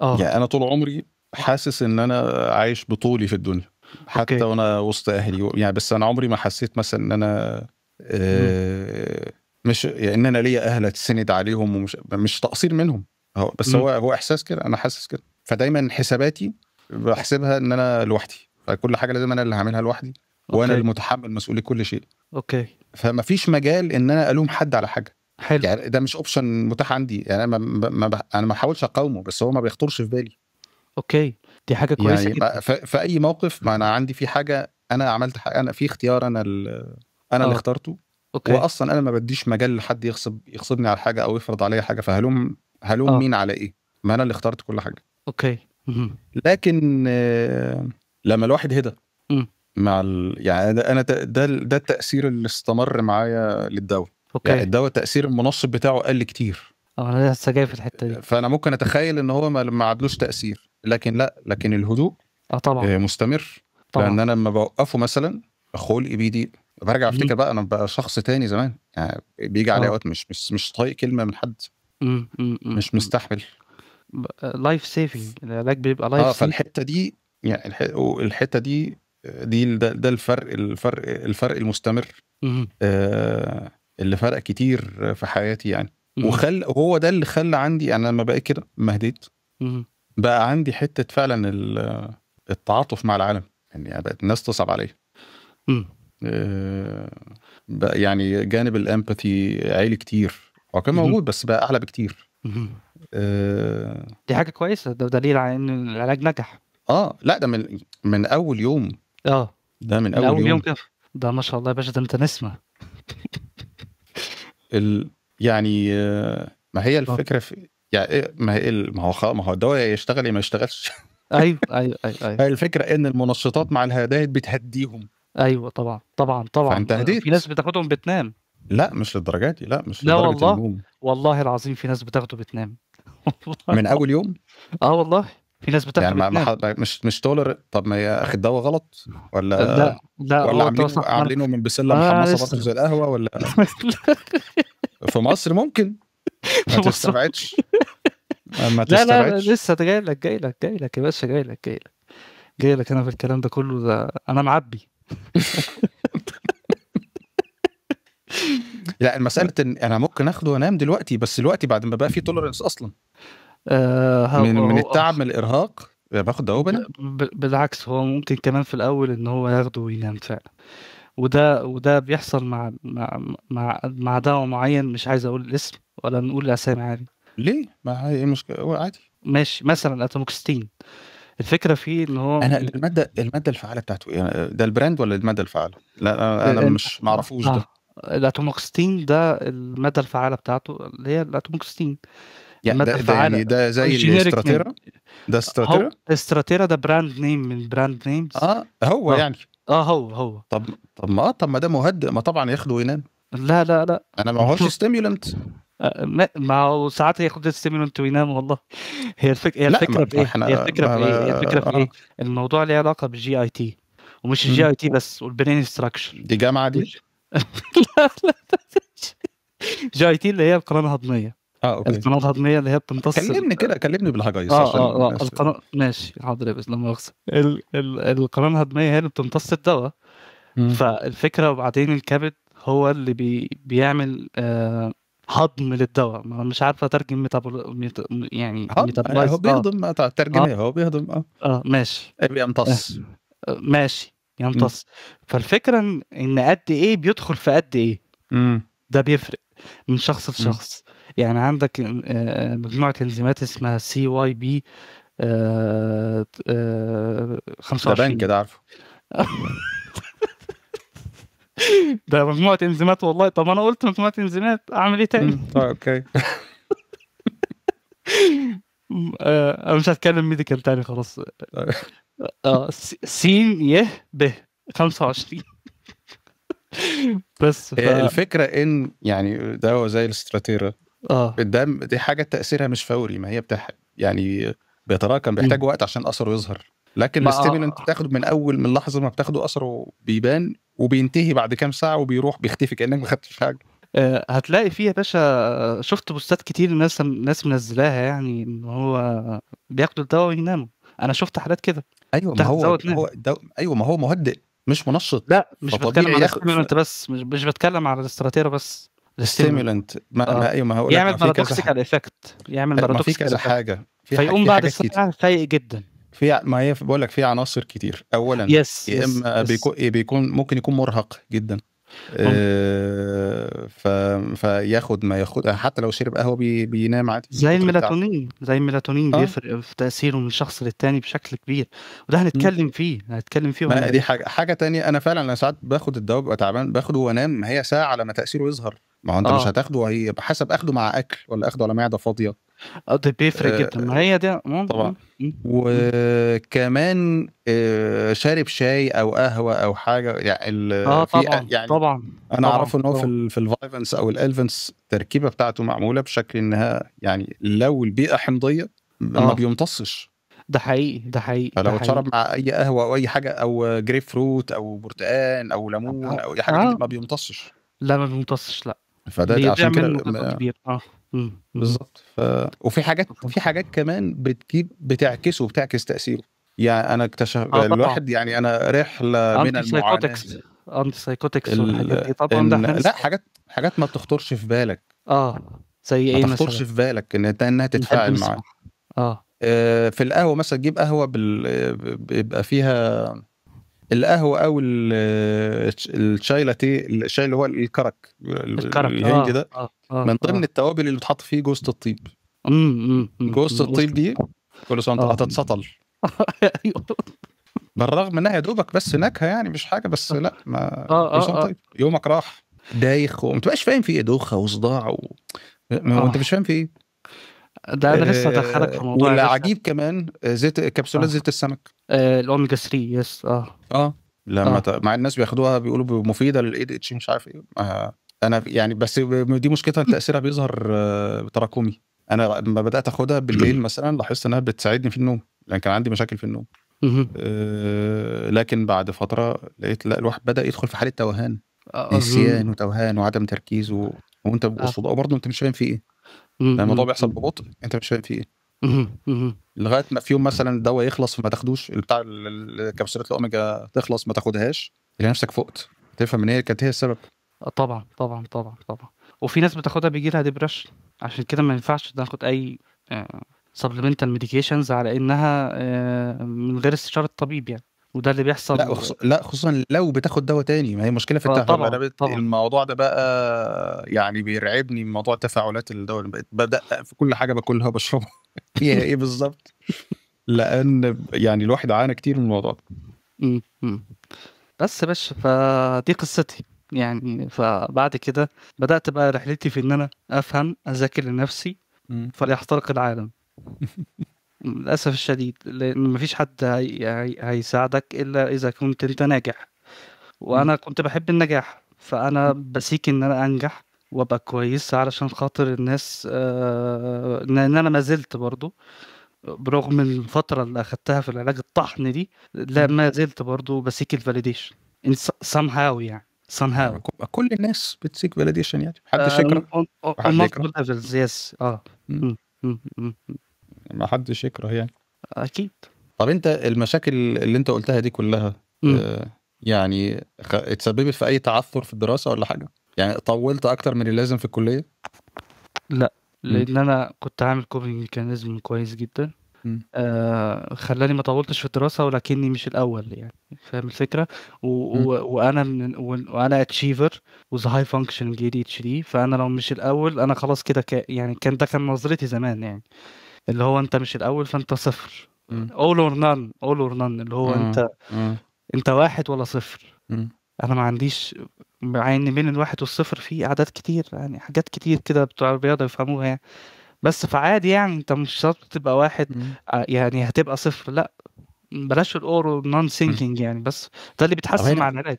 اه يعني انا طول عمري حاسس ان انا عايش بطولي في الدنيا حتى أوكي. وانا وسط اهلي يعني بس انا عمري ما حسيت مثلا ان انا آه مش يعني ان انا ليا اهل اتسند عليهم ومش مش تقصير منهم هو بس هو هو احساس كده انا حاسس كده فدايما حساباتي بحسبها ان انا لوحدي فكل حاجه لازم انا اللي هعملها لوحدي أوكي. وانا المتحمل مسؤوليه كل شيء اوكي فما فيش مجال ان انا الوم حد على حاجه حلو يعني ده مش اوبشن متاح عندي يعني انا ما, ما انا ما بحاولش اقاومه بس هو ما بيخطرش في بالي اوكي دي حاجه كويسه يعني جدا في... في اي موقف ما انا عندي في حاجه انا عملت حاجة انا في اختيار انا ال... انا أوه. اللي آه. اخترته اوكي واصلا انا ما بديش مجال لحد يغصب يغصبني على حاجه او يفرض عليا حاجه فهلوم هلوم آه. مين على ايه ما انا اللي اخترت كل حاجه اوكي لكن آه، لما الواحد هدى مع ال... يعني ده انا ده ده التاثير اللي استمر معايا للدواء اوكي يعني الدواء تاثير المنصب بتاعه قل كتير اه انا لسه جاي في الحته دي فانا ممكن اتخيل ان هو ما عدلوش تاثير لكن لا لكن الهدوء اه طبعا آه، مستمر طبعا لان انا لما بوقفه مثلا خلقي بيدي برجع افتكر بقى انا بقى شخص تاني زمان يعني بيجي عليا آه. وقت مش مش مش طايق كلمه من حد مم. مش مستحمل لايف سيفنج العلاج بيبقى لايف اه فالحته دي يعني الحته دي دي ده, ده الفرق الفرق الفرق المستمر آه اللي فرق كتير في حياتي يعني وخل هو ده اللي خلى عندي انا يعني لما بقيت كده مهديت بقى عندي حته فعلا التعاطف مع العالم يعني, يعني بقت الناس تصعب عليا آه يعني جانب الامباثي عالي كتير هو اه كان موجود بس بقى اعلى بكتير آه، دي حاجه كويسه ده دليل على ان العلاج نجح اه لا ده من من اول يوم اه ده من اول, أول يوم, يوم ده ما شاء الله يا باشا ده انت نسمه ال... يعني آه، ما هي الفكره في يعني إيه، ما هي ما هو ما هو الدواء يشتغل يا ما يشتغلش ايوه ايوه ايوه ايوه الفكره ان المنشطات مع الهدايد بتهديهم ايوه طبعا طبعا طبعا فانت هديت في ناس بتاخدهم بتنام لا مش للدرجه دي لا مش لا لدرجه والله النوم والله العظيم في ناس بتاخده بتنام من اول يوم اه والله في ناس بتاخده يعني بتنام. ما مش مش تولر طب ما هي اخد دواء غلط ولا لا لا ولا عاملينه عاملينه من بسله آه محمصه برضه زي القهوه ولا في مصر ممكن ما تستبعدش ما تستبعدش لا لا لسه جاي لك جاي لك جاي لك يا باشا جاي لك جاي لك جاي لك انا في الكلام ده كله ده انا معبي لا المساله إن انا ممكن اخده وانام دلوقتي بس دلوقتي بعد ما بقى في تولرنس اصلا آه من من التعب من الارهاق باخد دواء بالعكس هو ممكن كمان في الاول ان هو ياخده وينام فعلا وده وده بيحصل مع مع مع, مع دواء معين مش عايز اقول الاسم ولا نقول اسامي عادي ليه؟ ما هي إيه المشكله هو عادي ماشي مثلا اتوموكستين الفكره فيه ان هو انا الماده الماده الفعاله بتاعته ايه؟ ده البراند ولا الماده الفعاله؟ لا انا مش معرفوش ده آه. الاتوموكستين ده الماده الفعاله بتاعته اللي هي الاتوموكستين يعني الماده ده الفعاله يعني ده زي الاستراتيرا ده استراتيرا استراتيرا ده براند نيم من براند نيمز اه هو آه. يعني اه هو هو طب طب ما آه، طب ما ده مهدئ ما طبعا ياخده وينام لا لا لا انا ما هوش ستيمولنت آه، ما هو ساعات ياخد ستيمولنت وينام والله هي الفكره إيه؟ هي الفكره بايه؟ هي الفكره بايه؟ هي الفكره بايه؟ الموضوع ليه علاقه بالجي اي تي ومش الجي اي تي بس والبرين ستراكشر دي جامعه دي لا لا تي اللي هي القناه الهضميه اه اوكي القناه الهضميه اللي هي بتمتص كلمني كده كلمني بالهجايس آه،, اه عشان اه, آه القناه ماشي حاضر بس لما مؤاخذه ال... ال... القناه الهضميه هي اللي بتمتص الدواء فالفكره وبعدين الكبد هو اللي بي... بيعمل آه هضم للدواء ما مش عارفه اترجم ميتابول ميت... يعني ميتابولايز هو بيهضم آه. ترجمه آه. إيه؟ هو بيهضم اه اه ماشي إيه، بيمتص آه. ماشي يمتص إمم. فالفكره ان قد ايه بيدخل في قد ايه م. إمم. ده بيفرق من شخص إمم. لشخص يعني عندك مجموعه انزيمات اسمها سي واي بي 25 ده بنك ده عارفه ده مجموعه انزيمات والله طب انا قلت مجموعه انزيمات اعمل ايه تاني؟ طيب اوكي آه، انا مش هتكلم ميديكال تاني خلاص طيب. اه سين ي ب 25 بس آه، ف... الفكره ان يعني ده هو زي الاستراتيرا اه الدم دي حاجه تاثيرها مش فوري ما هي بتح يعني بيتراكم بيحتاج وقت عشان اثره يظهر لكن الاستيمولنت آه. بتاخده من اول من لحظه ما بتاخده اثره بيبان وبينتهي بعد كام ساعه وبيروح بيختفي كانك ما خدتش حاجه آه، هتلاقي فيها يا باشا شفت بوستات كتير ناس ناس منزلاها يعني ان هو بياخدوا الدواء ويناموا انا شفت حالات كده ايوه ما هو هو دو... ايوه ما هو مهدئ مش منشط لا مش بتكلم على الستيمولنت بس مش, مش بتكلم على الاستراتيرا بس الاستيمولنت ما, آه. ما ايوه ما هقول يعمل بارادوكسيكال افكت يعمل بارادوكسيكال أيوة، حاجه في فيقوم بعد الساعه سيء جدا في ما هي بقول لك في عناصر كتير اولا يس يا اما بيكون ممكن يكون مرهق جدا آه، ف... فياخد ما ياخد حتى لو شرب قهوه بي... بينام عادي زي الميلاتونين زي الميلاتونين آه. بيفرق في تاثيره من شخص للتاني بشكل كبير وده هنتكلم م. فيه هنتكلم فيه ما دي حاجه حاجه تانية انا فعلا انا ساعات باخد الدواء ببقى تعبان باخده وانام هي ساعه على ما تاثيره يظهر ما هو انت آه. مش هتاخده هيبقى حسب اخده مع اكل ولا اخده على معده فاضيه ده آه، بيفرق آه، جدا ما آه، هي دي طبعا وكمان شارب شاي او قهوه او حاجه يعني اه طبعا يعني طبعا انا اعرفه ان هو في في الفايفنس او الالفنس التركيبه بتاعته معموله بشكل انها يعني لو البيئه حمضيه ما بيمتصش ده حقيقي ده حقيقي فلو اتشرب مع اي قهوه او اي حاجه او جريب فروت او برتقان او ليمون او اي حاجه آه. ما بيمتصش لا ما بيمتصش لا فده عشان كده كبير اه بالظبط ف... وفي حاجات في حاجات كمان بتجيب بتعكسه وبتعكس تاثيره يعني انا اكتشف آه الواحد يعني انا رحله من المعاناه انتي سايكوتكس والحاجات دي طبعا ده لا حاجات حاجات ما تخطرش في بالك اه زي ايه مثلا ما تخطرش في بالك ان انها تتفاعل معاك آه. اه في القهوه مثلا تجيب قهوه بال... بيبقى فيها القهوه او الشاي لاتيه الشاي اللي هو الكرك الكرك الهندي آه ده آه آه من ضمن آه التوابل اللي بتحط فيه جوزه الطيب جوزه الطيب دي كل سنه وانت آه. طيب هتتسطل أيوه. بالرغم انها يا دوبك بس نكهه يعني مش حاجه بس آه. لا ما آه آه طيب. يومك راح دايخ وما تبقاش فاهم في ايه دوخه وصداع و... ما آه. انت مش فاهم في ايه ده انا لسه آه، هدخلك في موضوع عجيب كمان آه، زيت كبسولات آه. زيت السمك آه الاوميجا 3 يس اه اه لما آه. مع الناس بياخدوها بيقولوا مفيده للاي دي اتش مش عارف ايه آه. انا يعني بس دي مشكلتها تاثيرها بيظهر آه تراكمي انا لما بدات اخدها بالليل مثلا لاحظت انها بتساعدني في النوم لان كان عندي مشاكل في النوم آه لكن بعد فتره لقيت لا الواحد بدا يدخل في حاله توهان آه، نسيان وتوهان وعدم تركيز و... وانت آه. برضه انت مش فاهم في ايه لان الموضوع بيحصل ببطء انت مش فاهم فيه ايه لغايه ما في يوم مثلا الدواء يخلص فما تاخدوش بتاع الكبسولات الاوميجا تخلص ما تاخدهاش تلاقي نفسك فقت تفهم ان هي كانت هي السبب آه، طبعا طبعا طبعا طبعا وفي ناس بتاخدها بيجي لها ديبرشن عشان كده ما ينفعش تاخد اي سبلمنتال آه، ميديكيشنز على انها آه، من غير استشاره الطبيب يعني وده اللي بيحصل لا وخص... لا خصوصا لو بتاخد دواء تاني ما هي مشكله في آه، التفاعل انا بت... طبعًا. الموضوع ده بقى يعني بيرعبني موضوع تفاعلات الدواء بقيت بدقق في كل حاجه باكلها وبشربها هي ايه بالظبط لان يعني الواحد عانى كتير من الموضوع ده بس يا باشا فدي قصتي يعني فبعد كده بدات بقى رحلتي في ان انا افهم اذاكر لنفسي فليحترق العالم للأسف الشديد لأن مفيش حد هي... هي... هيساعدك إلا إذا كنت أنت ناجح وأنا كنت بحب النجاح فأنا بسيك إن أنا أنجح وأبقى كويس علشان خاطر الناس آه، إن أنا ما زلت برضه برغم الفترة اللي أخدتها في العلاج الطحن دي لا ما زلت برضه بسيك الفاليديشن somehow يعني somehow أيوة، كل الناس بتسيك فاليديشن يعني محدش يكره محدش يكره ليفلز يس اه م. م. م. ما حدش يكره يعني اكيد طب انت المشاكل اللي انت قلتها دي كلها آه يعني اتسببت في اي تعثر في الدراسه ولا حاجه يعني طولت اكتر من اللازم في الكليه لا لان انا كنت عامل كوبنج ميكانيزم كويس جدا آه خلاني ما طولتش في الدراسه ولكني مش الاول يعني فاهم الفكره و و وانا من وانا اتشيفر وذا هاي فانكشن جي دي اتش دي فانا لو مش الاول انا خلاص كده ك... يعني كان ده كان نظرتي زمان يعني اللي هو انت مش الاول فانت صفر اول اور نان اول اور نان اللي هو انت انت واحد ولا صفر انا ما عنديش مع ان بين الواحد والصفر في اعداد كتير يعني حاجات كتير كده بتوع الرياضه يفهموها يعني بس فعادي يعني انت مش شرط تبقى واحد مم. آه، يعني هتبقى صفر لا بلاش الاور نون سينكينج يعني بس ده اللي بيتحسن مع العلاج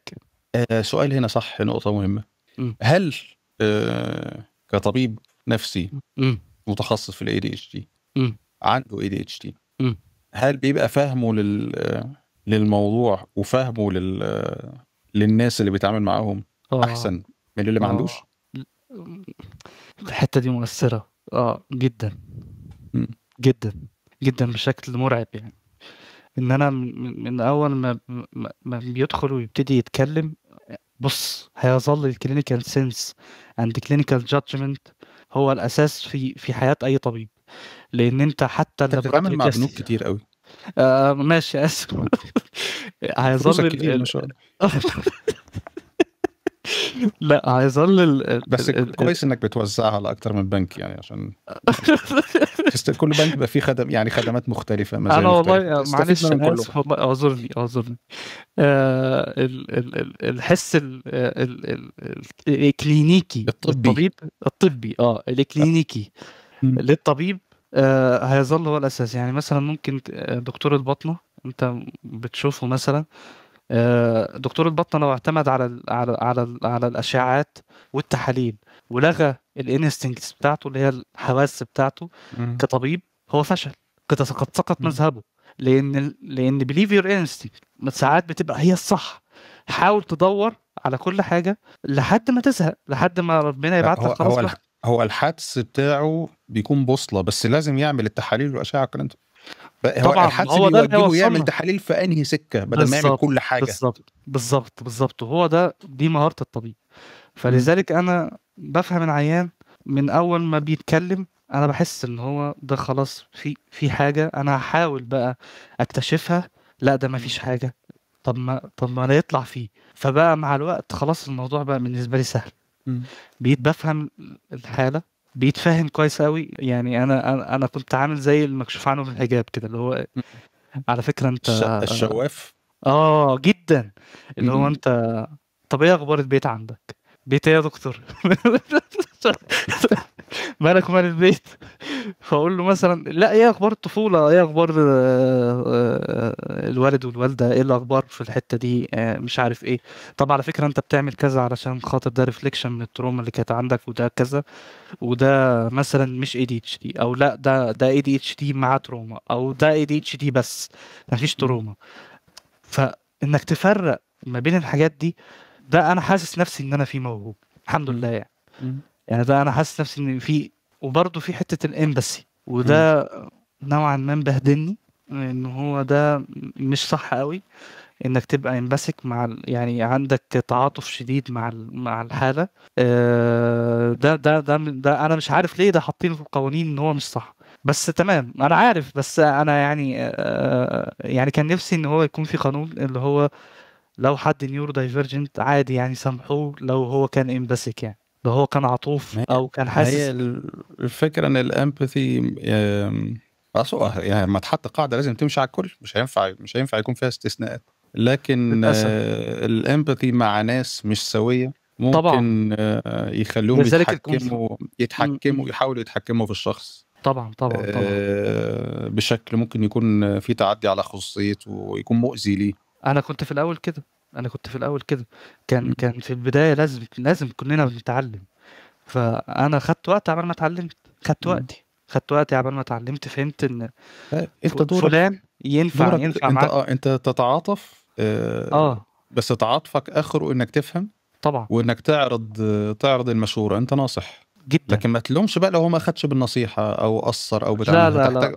آه سؤال هنا صح نقطه مهمه مم. هل آه كطبيب نفسي مم. متخصص في الاي دي اتش دي م. عنده اي دي اتش دي هل بيبقى فهمه لل للموضوع وفهمه لل للناس اللي بيتعامل معاهم آه. احسن من اللي ما آه. عندوش الحته دي مؤثره اه جدا م. جدا جدا بشكل مرعب يعني ان انا من, من اول ما ما بيدخل ويبتدي يتكلم بص هيظل الكلينيكال سنس عند كلينيكال جادجمنت هو الاساس في في حياه اي طبيب لان انت حتى انت بتتعامل مع بنوك كتير قوي آه ماشي اسف هيظل كتير ما شاء الله لا هيظل ال... بس ال... كويس انك بتوزعها على اكتر من بنك يعني عشان كل بنك بقى فيه خدم يعني خدمات مختلفه مزايا انا والله معلش انا اسف اعذرني اعذرني آه، ال... ال... الحس ال... ال... الكلينيكي الطبي الطبيب الطبي اه الكلينيكي للطبيب آه، هيظل هو الاساس يعني مثلا ممكن آه، دكتور البطنه انت بتشوفه مثلا آه، دكتور البطنه لو اعتمد على الـ على الـ على على الاشعاعات والتحاليل ولغى الانستنكتس بتاعته اللي هي الحواس بتاعته مم. كطبيب هو فشل قد سقط مذهبه لان لان بليف يور انستنكت ساعات بتبقى هي الصح حاول تدور على كل حاجه لحد ما تزهق لحد ما ربنا يبعت لك خلاص هو الحدس بتاعه بيكون بوصله بس لازم يعمل التحاليل والاشعه والكلام ده هو طبعا الحدس هو ده يعمل تحاليل في انهي سكه بدل ما يعمل كل حاجه بالظبط بالظبط بالظبط وهو ده دي مهاره الطبيب إمم. فلذلك انا بفهم العيان من اول ما بيتكلم انا بحس ان هو ده خلاص في في حاجه انا هحاول بقى اكتشفها لا ده ما فيش حاجه طب ما طب ما انا يطلع فيه فبقى مع الوقت خلاص الموضوع بقى بالنسبه لي سهل بقيت بفهم الحاله بقيت فاهم كويس قوي يعني انا انا كنت عامل زي المكشوف عنه في الحجاب كده اللي هو على فكره انت الشواف اه جدا اللي هو انت طب ايه اخبار البيت عندك؟ بيت ايه يا دكتور؟ مالك ومال البيت فاقول له مثلا لا ايه اخبار الطفوله ايه اخبار آه، آه، الوالد والوالده ايه الاخبار في الحته دي آه، مش عارف ايه طب على فكره انت بتعمل كذا علشان خاطر ده ريفليكشن من التروما اللي كانت عندك وده كذا وده مثلا مش اي دي اتش دي او لا ده ده اي دي اتش دي مع تروما او ده اي دي اتش دي بس مفيش تروما فانك تفرق ما بين الحاجات دي ده انا حاسس نفسي ان انا فيه موهوب الحمد لله يعني يعني ده انا حاسس نفسي ان في وبرضه في حته الامباسي وده نوعا ما مبهدلني ان هو ده مش صح قوي انك تبقى امباسك مع يعني عندك تعاطف شديد مع مع الحاله آه، ده ده ده ده انا مش عارف ليه ده حاطينه في القوانين ان هو مش صح بس تمام انا عارف بس انا يعني آه، آه، يعني كان نفسي ان هو يكون في قانون اللي هو لو حد نيورو دايفرجنت عادي يعني سامحوه لو هو كان امباسك يعني ده هو كان عطوف او كان حاسس هي حاسس الفكره ان الامباثي يعني ما تحط قاعده لازم تمشي على الكل مش هينفع مش هينفع يكون فيها استثناءات لكن آه، الامباثي مع ناس مش سويه ممكن طبعاً. ممكن آه، يخلوهم لذلك يتحكموا يتحكموا يحاولوا يتحكموا في الشخص طبعا طبعا طبعا آه، بشكل ممكن يكون في تعدي على خصوصيته ويكون مؤذي ليه انا كنت في الاول كده انا كنت في الاول كده كان كان في البدايه لازم لازم كلنا بنتعلم فانا خدت وقت عبال ما اتعلمت خدت وقتي خدت وقتي عبال ما اتعلمت فهمت ان طيب، انت دورك فلان ينفع دورك ينفع انت معاك. آه، انت تتعاطف اه, آه. بس تعاطفك اخره انك تفهم طبعا وانك تعرض تعرض المشوره انت ناصح جدا لكن ما تلومش بقى لو هو ما خدش بالنصيحه او قصر او بتاع لا لا لا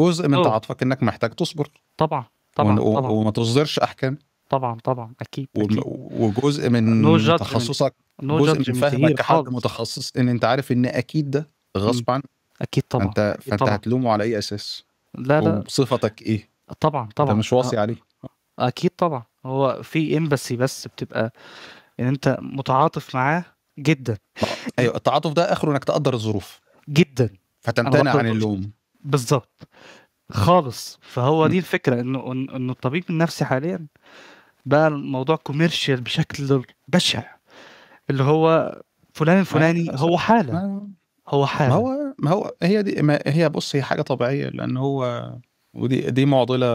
جزء من تعاطفك انك محتاج تصبر طبعا طبعا, طبعا. وما تصدرش احكام طبعا طبعا اكيد, أكيد. وجزء من no تخصصك no جزء من فهمك كحد متخصص ان انت عارف ان اكيد ده غصب عنك اكيد طبعا انت فانت, فأنت طبعًا. هتلومه على اي اساس لا لا صفتك ايه طبعا طبعا انت مش واصي عليه آه، اكيد طبعا هو في امباسي بس بتبقى ان انت متعاطف معاه جدا آه، ايوه التعاطف ده اخره انك تقدر الظروف جدا فتمتنع عن اللوم بالظبط خالص فهو دي الفكره انه انه الطبيب النفسي حاليا بقى الموضوع كوميرشال بشكل بشع اللي هو فلان الفلاني هو حاله هو حاله ما هو ما هو هي دي ما هي بص هي حاجه طبيعيه لان هو ودي دي معضله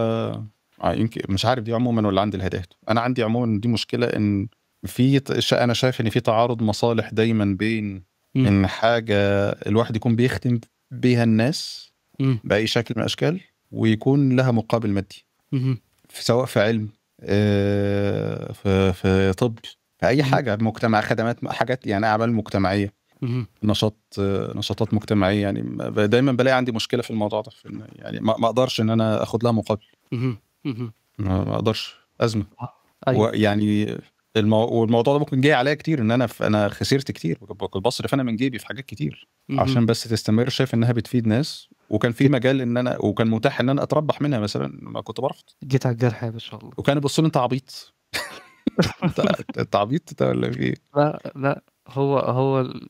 آه، يمكن مش عارف دي عموما ولا عند الهداهد انا عندي عموما دي مشكله ان في انا شايف ان في تعارض مصالح دايما بين ان حاجه الواحد يكون بيخدم بيها الناس باي شكل من الاشكال ويكون لها مقابل مادي سواء في علم في آه، في طب في اي حاجه مجتمع خدمات حاجات يعني اعمال مجتمعيه نشاط نشاطات مجتمعيه يعني دايما بلاقي عندي مشكله في الموضوع ده في يعني ما اقدرش ان انا اخد لها مقابل ما اقدرش ازمه آه، أيوة. يعني المو... والموضوع ده ممكن جاي عليا كتير ان انا ف... انا خسرت كتير كنت بصرف انا من جيبي في حاجات كتير عشان بس تستمر شايف انها بتفيد ناس وكان في مجال ان انا وكان متاح ان انا اتربح منها مثلا ما كنت برفض جيت على الجرح يا باشا والله وكان يبصوا لي انت عبيط انت عبيط ده ولا في ايه؟ لا لا هو هو ال...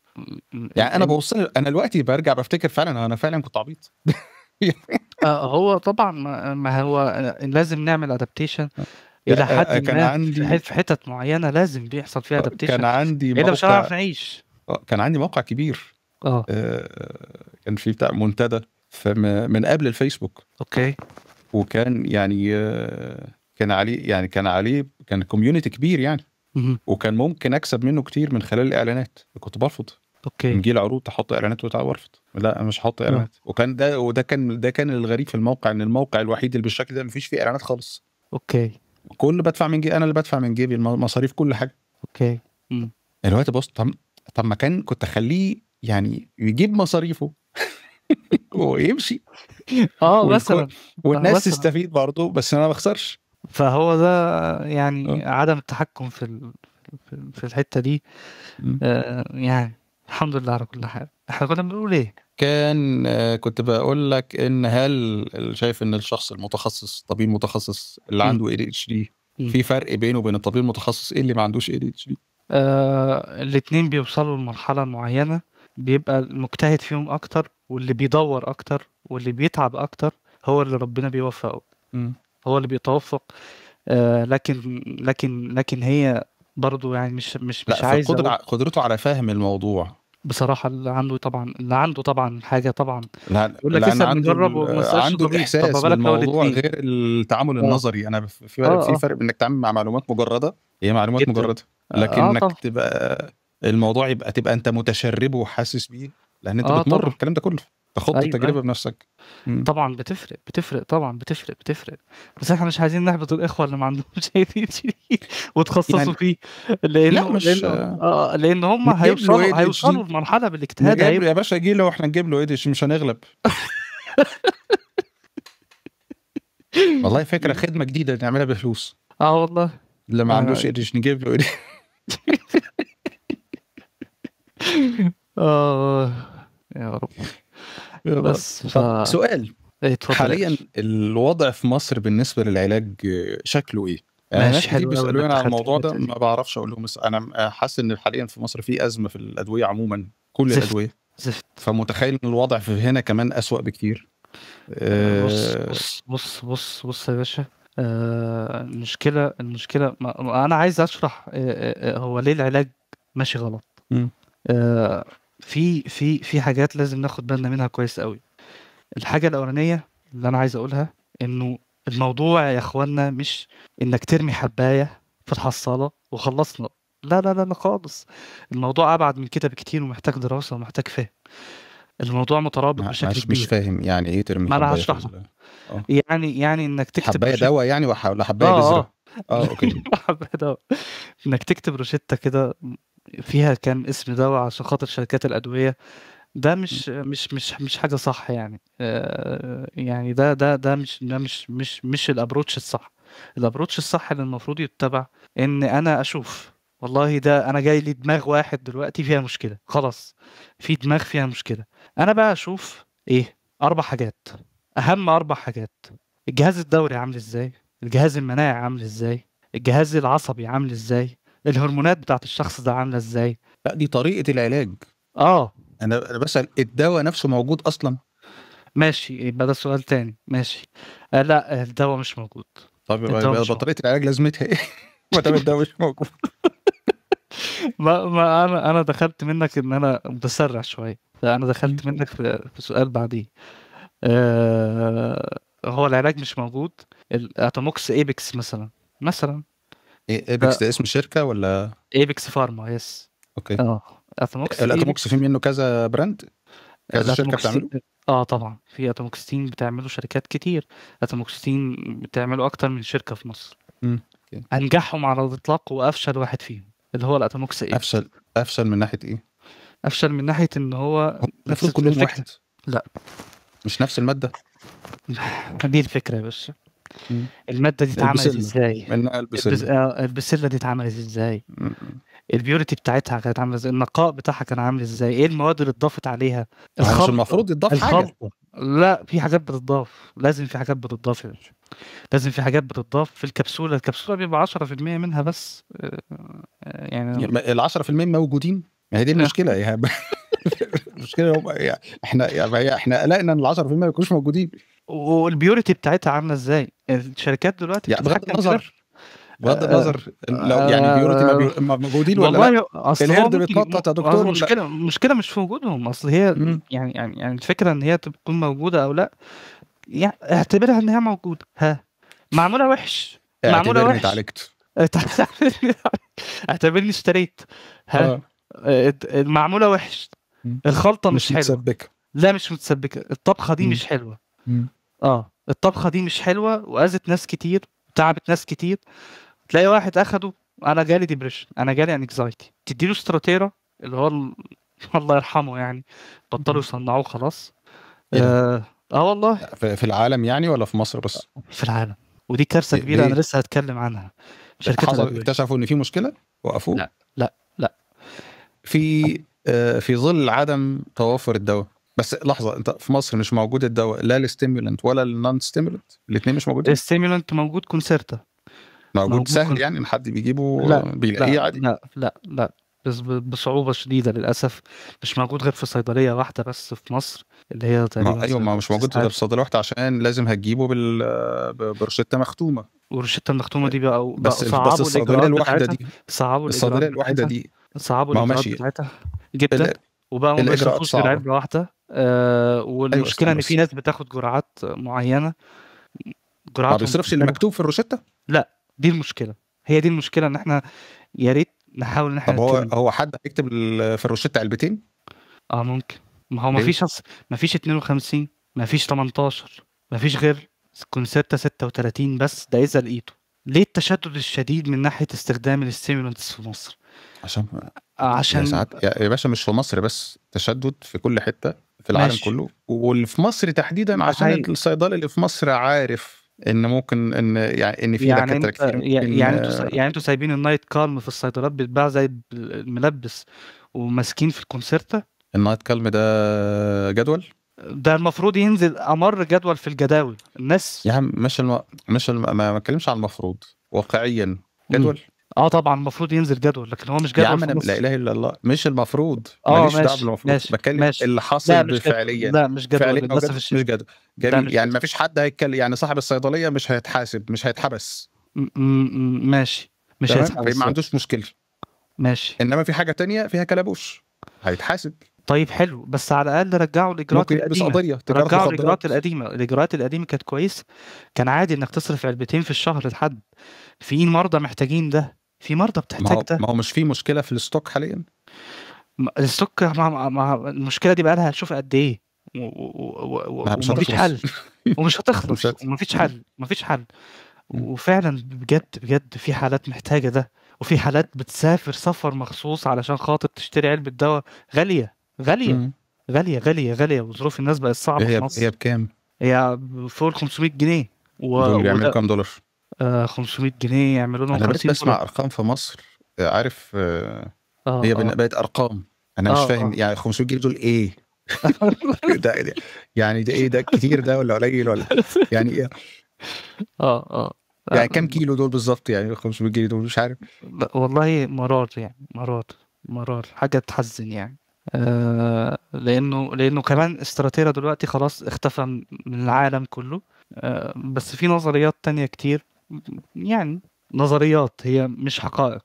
يعني انا ببص انا دلوقتي برجع بفتكر فعلا انا فعلا كنت عبيط آه، هو طبعا ما هو لازم نعمل ادابتيشن آه. الى حد آه، كان ما عندي في حتت معينه لازم بيحصل فيها ادابتيشن كان عندي موقع... إيه، مش هنعرف نعيش كان عندي موقع كبير اه كان في بتاع منتدى من قبل الفيسبوك اوكي وكان يعني كان عليه يعني كان عليه كان كوميونتي كبير يعني وكان ممكن اكسب منه كتير من خلال الاعلانات كنت برفض اوكي نجي عروض تحط اعلانات وبتاع وارفض لا انا مش هحط اعلانات أه. وكان ده وده كان ده كان الغريب في الموقع ان الموقع الوحيد اللي بالشكل ده مفيش فيه اعلانات خالص اوكي كل بدفع من جيبي انا اللي بدفع من جيبي مصاريف كل حاجه اوكي امم دلوقتي بص طب طب ما كان كنت اخليه يعني يجيب مصاريفه ويمشي اه مثلا والناس تستفيد برضه بس انا ما بخسرش فهو ده يعني أوه. عدم التحكم في في الحته دي آه يعني الحمد لله على كل حال احنا كنا بنقول ايه كان آه، كنت بقول لك ان هل شايف ان الشخص المتخصص طبيب متخصص اللي عنده اي دي اتش دي في فرق بينه وبين الطبيب المتخصص ايه اللي ما عندوش اي دي اتش آه، دي الاثنين بيوصلوا لمرحله معينه بيبقى المجتهد فيهم اكتر واللي بيدور اكتر واللي بيتعب اكتر هو اللي ربنا بيوفقه هو اللي بيتوفق آه، لكن لكن لكن هي برضو يعني مش مش مش عايز قدر قدرته على فهم الموضوع بصراحه اللي عنده طبعا اللي عنده طبعا حاجه طبعا لا يقول لك لسه بنجرب وما عنده احساس طب بالموضوع غير التعامل آه. النظري انا في فرق آه في آه. فرق انك تعمل مع معلومات مجرده هي معلومات جدا. مجرده لكن آه انك تبقى الموضوع يبقى تبقى انت متشربه وحاسس بيه لان انت آه بتمر طبعا. الكلام ده كله تخط أيوة التجربه أيوة. بنفسك مم. طبعا بتفرق بتفرق طبعا بتفرق بتفرق بس احنا مش عايزين نحبط الاخوه اللي ما عندهمش اي دي وتخصصوا يعني... فيه لانه لا مش... آه لان هم هيوصلوا هيوصلوا لمرحله بالاجتهاد هيبقى... يا باشا جيله واحنا نجيب له ايدش مش هنغلب والله فكره خدمه جديده نعملها بفلوس اه والله اللي ما آه، عندوش أيوة. ايدش نجيب له ايدش آه يا رب بس ف... سؤال إيه، حاليا الوضع في مصر بالنسبه للعلاج شكله ايه؟ يعني حلو كتير بيسالوني على الموضوع ده ما بعرفش اقول لهم انا حاسس ان حاليا في مصر في ازمه في الادويه عموما كل زفت. الادويه زفت فمتخيل ان الوضع في هنا كمان اسوأ بكتير آه، بص آه، بص بص بص بص يا باشا آه، المشكله المشكله ما انا عايز اشرح هو ليه العلاج ماشي غلط م. في في في حاجات لازم ناخد بالنا منها كويس قوي الحاجه الاولانيه اللي انا عايز اقولها انه الموضوع يا اخوانا مش انك ترمي حبايه في الحصاله وخلصنا لا لا لا لا خالص الموضوع ابعد من كده بكتير ومحتاج دراسه ومحتاج فهم الموضوع مترابط بشكل مش كبير مش فاهم يعني ايه ترمي ما انا هشرح آه. يعني يعني انك تكتب حبايه دواء يعني ولا حبايه آه، آه. بذره اه اوكي حبايه دواء انك تكتب روشته كده فيها كام اسم دواء عشان خاطر شركات الادويه ده مش مش مش مش حاجه صح يعني آه، يعني ده ده ده مش ده مش مش مش الابروتش الصح الابروتش الصح اللي المفروض يتبع ان انا اشوف والله ده انا جاي لي دماغ واحد دلوقتي فيها مشكله خلاص في دماغ فيها مشكله انا بقى اشوف ايه اربع حاجات اهم اربع حاجات الجهاز الدوري عامل ازاي الجهاز المناعي عامل ازاي الجهاز العصبي عامل ازاي الهرمونات بتاعت الشخص ده عامله ازاي لا دي طريقه العلاج اه انا انا بسال الدواء نفسه موجود اصلا ماشي يبقى ده سؤال تاني ماشي آه لا الدواء مش موجود طب يبقى العلاج لازمتها ايه ما دام الدواء مش موجود ما ما انا انا دخلت منك ان انا متسرع شويه انا دخلت منك في, في سؤال بعديه آه هو العلاج مش موجود الاتاموكس ايبكس مثلا مثلا ايبكس ده اسم شركه ولا ايبكس فارما يس اوكي اه اتموكس الاتموكس في منه كذا براند كذا شركه بتعمله اه طبعا في اتموكسين بتعمله شركات كتير اتموكسين بتعمله اكتر من شركه في مصر امم انجحهم على الاطلاق وافشل واحد فيهم اللي هو الاتموكس ايه افشل افشل من ناحيه ايه افشل من ناحيه ان هو المفروض كلهم واحد لا مش نفس الماده دي الفكره يا باشا الماده دي اتعملت ازاي آه، البسله دي اتعملت ازاي البيورتي بتاعتها كانت عامله ازاي النقاء بتاعها كان عامل ازاي ايه المواد اللي اتضافت عليها يعني مش المفروض يتضاف حاجه لا في حاجات بتتضاف لازم في حاجات بتتضاف يا باشا لازم في حاجات بتتضاف في الكبسوله الكبسوله بيبقى 10% منها بس آه، يعني ال 10% موجودين ما هي دي آه. المشكله يعني المشكله هم يعني احنا يعني احنا قلقنا ان ال 10% ما يكونوش موجودين والبيورتي بتاعتها عامله ازاي الشركات دلوقتي يعني بغض النظر بغض آه، النظر لو آه، يعني بيورتي ما, بي... آه، ما موجودين ولا والله اصل الهرد بيتنطط يا دكتور المشكله المشكله مش في وجودهم اصل هي م. يعني يعني يعني الفكره ان هي تكون موجوده او لا يعني اعتبرها ان هي موجوده ها معموله وحش معموله وحش اتعالجت اعتبرني اشتريت ها معموله وحش الخلطه مش, مش حلوه متسبكه لا مش متسبكه الطبخه دي م. مش حلوه اه الطبخه دي مش حلوه واذت ناس كتير تعبت ناس كتير تلاقي واحد اخده انا جالي ديبريشن انا جالي انكزايتي تديله استراتيرا اللي هو الله يرحمه يعني بطلوا يصنعوه خلاص إيه آه،, اه, والله آه، في العالم يعني ولا في مصر بس في العالم ودي كارثه كبيره انا لسه هتكلم عنها شركات اكتشفوا ان في مشكله وقفوه لا لا لا في آه، في ظل عدم توافر الدواء بس لحظه انت في مصر مش موجود الدواء لا الستيمولنت ولا النون ستيمولنت الاثنين مش موجودين الستيمولنت موجود كونسيرتا موجود, موجود سهل كون... يعني ان حد بيجيبه لا بيلاقيه عادي لا لا لا بس بصعوبه شديده للاسف مش موجود غير في صيدليه واحده بس في مصر اللي هي ما ايوه ما مش موجود غير في صيدليه واحده عشان لازم هتجيبه بال برشته مختومه والروشته المختومه دي بقى, او بس بس الصيدليه الواحده دي صعبوا الصيدليه الواحده دي صعبوا الاجراءات بتاعتها جدا وبقى ممكن بيشوفوش غير واحده آه، والمشكله أيوة، ان في ناس بتاخد جرعات معينه جرعات ما بيصرفش اللي مكتوب في الروشته لا دي المشكله هي دي المشكله ان احنا يا ريت نحاول ان احنا طب هو هو حد هيكتب في الروشته علبتين اه ممكن ما هو ما فيش ما فيش 52 ما فيش 18 ما فيش غير 6 36 بس ده اذا لقيته ليه التشدد الشديد من ناحيه استخدام الاستيمولانتس في مصر عشان آه، عشان يا, ساعات... يا باشا مش في مصر بس تشدد في كل حته في العالم ماشي. كله واللي في مصر تحديدا عشان حقيقي. الصيدلي اللي في مصر عارف ان ممكن ان يعني ان في يعني دكاتره كتير يعني انتوا يعني انتوا سايبين النايت كالم في الصيدلات بيتباع زي الملبس وماسكين في الكونسيرتا النايت كالم ده جدول ده المفروض ينزل امر جدول في الجداول الناس يا عم مش الم... مش الم... ما بتكلمش عن المفروض واقعيا جدول م. اه طبعا المفروض ينزل جدول لكن هو مش جدول يا عم انا لا اله الا الله مش المفروض اه ماليش دعوه بالمفروض ماشي بتكلم ماشي اللي حصل فعليا لا مش جدول فعليا للاسف مش جدول جميل مش يعني ما فيش حد هيتكلم يعني صاحب الصيدليه مش هيتحاسب مش هيتحبس ماشي مش هيتحبس ما عندوش مشكله ماشي انما في حاجه تانية فيها كلبوش هيتحاسب طيب حلو بس على الاقل رجعوا الاجراءات القديمه رجعوا الاجراءات القديمه الاجراءات القديمه كانت كويسه كان عادي انك تصرف علبتين في الشهر لحد في مرضى محتاجين ده في مرضى بتحتاج ده ما هو مش في مشكله في الستوك حاليا الستوك ما ما المشكله دي بقى لها شوف قد ايه ومفيش حل ومش هتخلص ومفيش حل مفيش حل وفعلا بجد بجد في حالات محتاجه ده وفي حالات بتسافر سفر مخصوص علشان خاطر تشتري علبه دواء غاليه غاليه غاليه غاليه غاليه وظروف الناس بقت صعبه في مصر هي بكام؟ هي فوق ال 500 جنيه و... بيعملوا كام دولار؟ 500 آه، جنيه يعملوا لهم انا بقيت بسمع ارقام في مصر آه، عارف آه, آه، هي آه. بقت ارقام انا آه مش فاهم آه. يعني 500 جنيه دول ايه؟ ده يعني ده ايه ده كتير ده ولا قليل ولا يعني ايه؟ اه اه يعني كم كيلو دول بالظبط يعني 500 جنيه دول مش عارف لا والله مرار يعني مرار مرار حاجه تحزن يعني لانه لانه كمان استراتيرا دلوقتي خلاص اختفى من العالم كله بس في نظريات تانية كتير يعني نظريات هي مش حقائق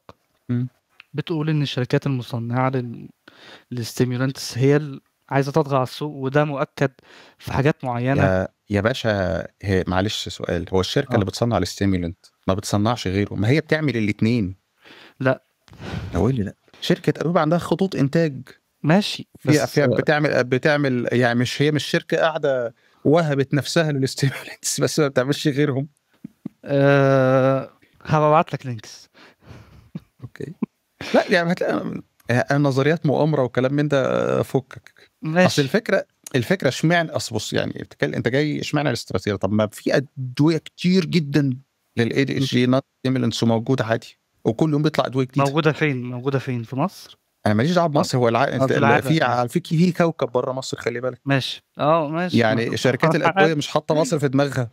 م. بتقول ان الشركات المصنعه لل... للستيمولانتس هي عايزه تطغى على السوق وده مؤكد في حاجات معينه يا, يا باشا هي... معلش سؤال هو الشركه أوه. اللي آه. بتصنع الستيمولانت ما بتصنعش غيره ما هي بتعمل الاثنين لا هو لا شركه ادوبه عندها خطوط انتاج ماشي بس فيها بتعمل بتعمل يعني مش هي مش شركه قاعده وهبت نفسها للستيمولانتس بس ما بتعملش غيرهم أه هبعت لك لينكس اوكي لا يعني هتلاقي نظريات مؤامره وكلام من ده آه، فكك ماشي اصل الفكره الفكره اشمعنى اصل بص يعني بتكلم انت جاي اشمعنى الاستراتيجيه طب ما في ادويه كتير جدا للاي دي اتش دي موجوده عادي وكل يوم بيطلع ادويه جديده موجوده فين؟ موجوده فين؟ في مصر؟ انا ماليش دعوه بمصر هو الع... آه، في في في كوكب بره مصر خلي بالك ماشي اه ماشي يعني شركات الادويه مش حاطه مصر في دماغها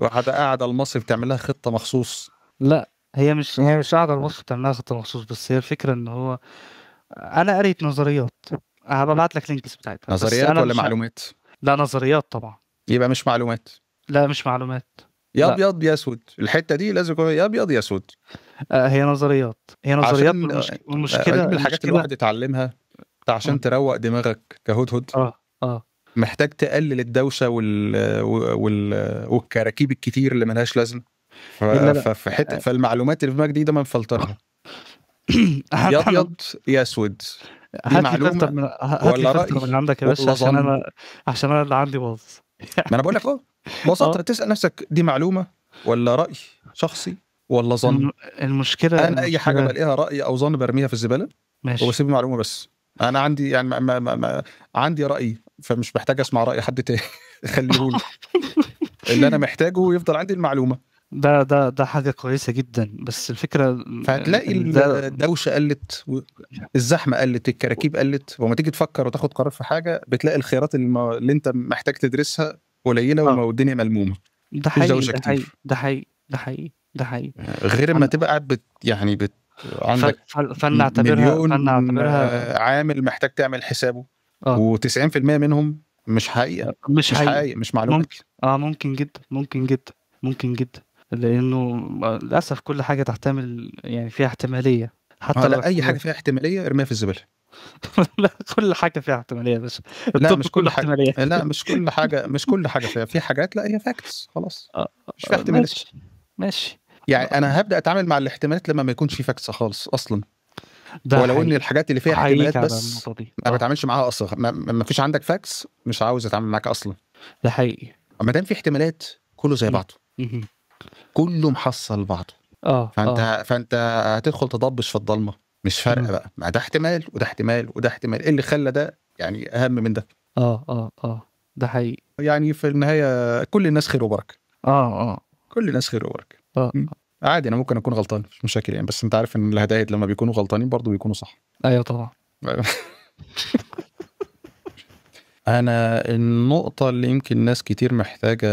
وهذا قاعد على المصيف تعمل لها خطه مخصوص لا هي مش هي مش قاعده على المصيف تعمل لها خطه مخصوص بس هي الفكره ان هو انا قريت نظريات هبعت لك لينكس بتاعتها نظريات ولا معلومات؟ لا نظريات طبعا يبقى مش معلومات لا مش معلومات يا ابيض يا اسود الحته دي لازم يكون يا ابيض يا اسود آه، هي نظريات هي نظريات والمشكله من الحاجات اللي الواحد يتعلمها عشان آه. تروق دماغك كهدهد اه اه محتاج تقلل الدوشه وال... وال... والكراكيب الكتير اللي ملهاش لازمه ف... ففي حته فالمعلومات اللي في دماغك دي ده ما يا ابيض يا اسود هات معلومه من... ولا رأي من عندك يا باشا عشان انا عشان انا اللي عندي باظ ما انا بقول لك اهو ببساطه آه. تسال نفسك دي معلومه ولا راي شخصي ولا ظن الم... المشكله انا المشكلة... اي حاجه بلاقيها راي او ظن برميها في الزباله ماشي وبسيب المعلومه بس انا عندي يعني ما ما ما عندي راي فمش محتاج اسمع راي حد تاني خليه اللي انا محتاجه يفضل عندي المعلومه ده ده ده حاجه كويسه جدا بس الفكره فهتلاقي الدوشه قلت الزحمه قلت الكراكيب قلت ولما تيجي تفكر وتاخد قرار في حاجه بتلاقي الخيارات اللي انت محتاج تدرسها قليله آه. والدنيا ملمومه ده حقيقي ده حقيقي ده حقيقي ده حقيقي ده حقيقي غير ما تبقى قاعد بت يعني بت عندك فلنعتبرها فلنعتبرها آه، عامل محتاج تعمل حسابه و آه. و90% منهم مش حقيقه آه، مش, مش حقيقة. مش معلومه ممكن. اه ممكن جدا ممكن جدا ممكن جدا لانه للاسف كل حاجه تحتمل يعني فيها احتماليه حتى لو اي حاجه فيها احتماليه ارميها في الزباله لا كل حاجه فيها احتماليه بس لا مش كل حاجه احتمالية. لا مش كل حاجه مش كل حاجه فيها في حاجات لا هي فاكتس خلاص مش فيها احتماليه ماشي ماشي يعني انا هبدا اتعامل مع الاحتمالات لما ما يكونش في فاكس خالص اصلا ده ولو ان الحاجات اللي فيها احتمالات بس ما آه. بتعاملش معاها اصلا ما, ما فيش عندك فاكس مش عاوز اتعامل معاك اصلا ده حقيقي ما دام في احتمالات كله زي بعضه كله محصل بعضه اه فانت آه. فانت هتدخل تضبش في الضلمه مش فارقه بقى ما ده احتمال وده احتمال وده احتمال ايه اللي خلى ده يعني اهم من ده اه اه اه ده حقيقي يعني في النهايه كل الناس خير وبركه اه اه كل الناس خير وبركه اه عادي انا ممكن اكون غلطان مش مشاكل يعني بس انت عارف ان الهدايا لما بيكونوا غلطانين برضه بيكونوا صح ايوه طبعا انا النقطه اللي يمكن ناس كتير محتاجه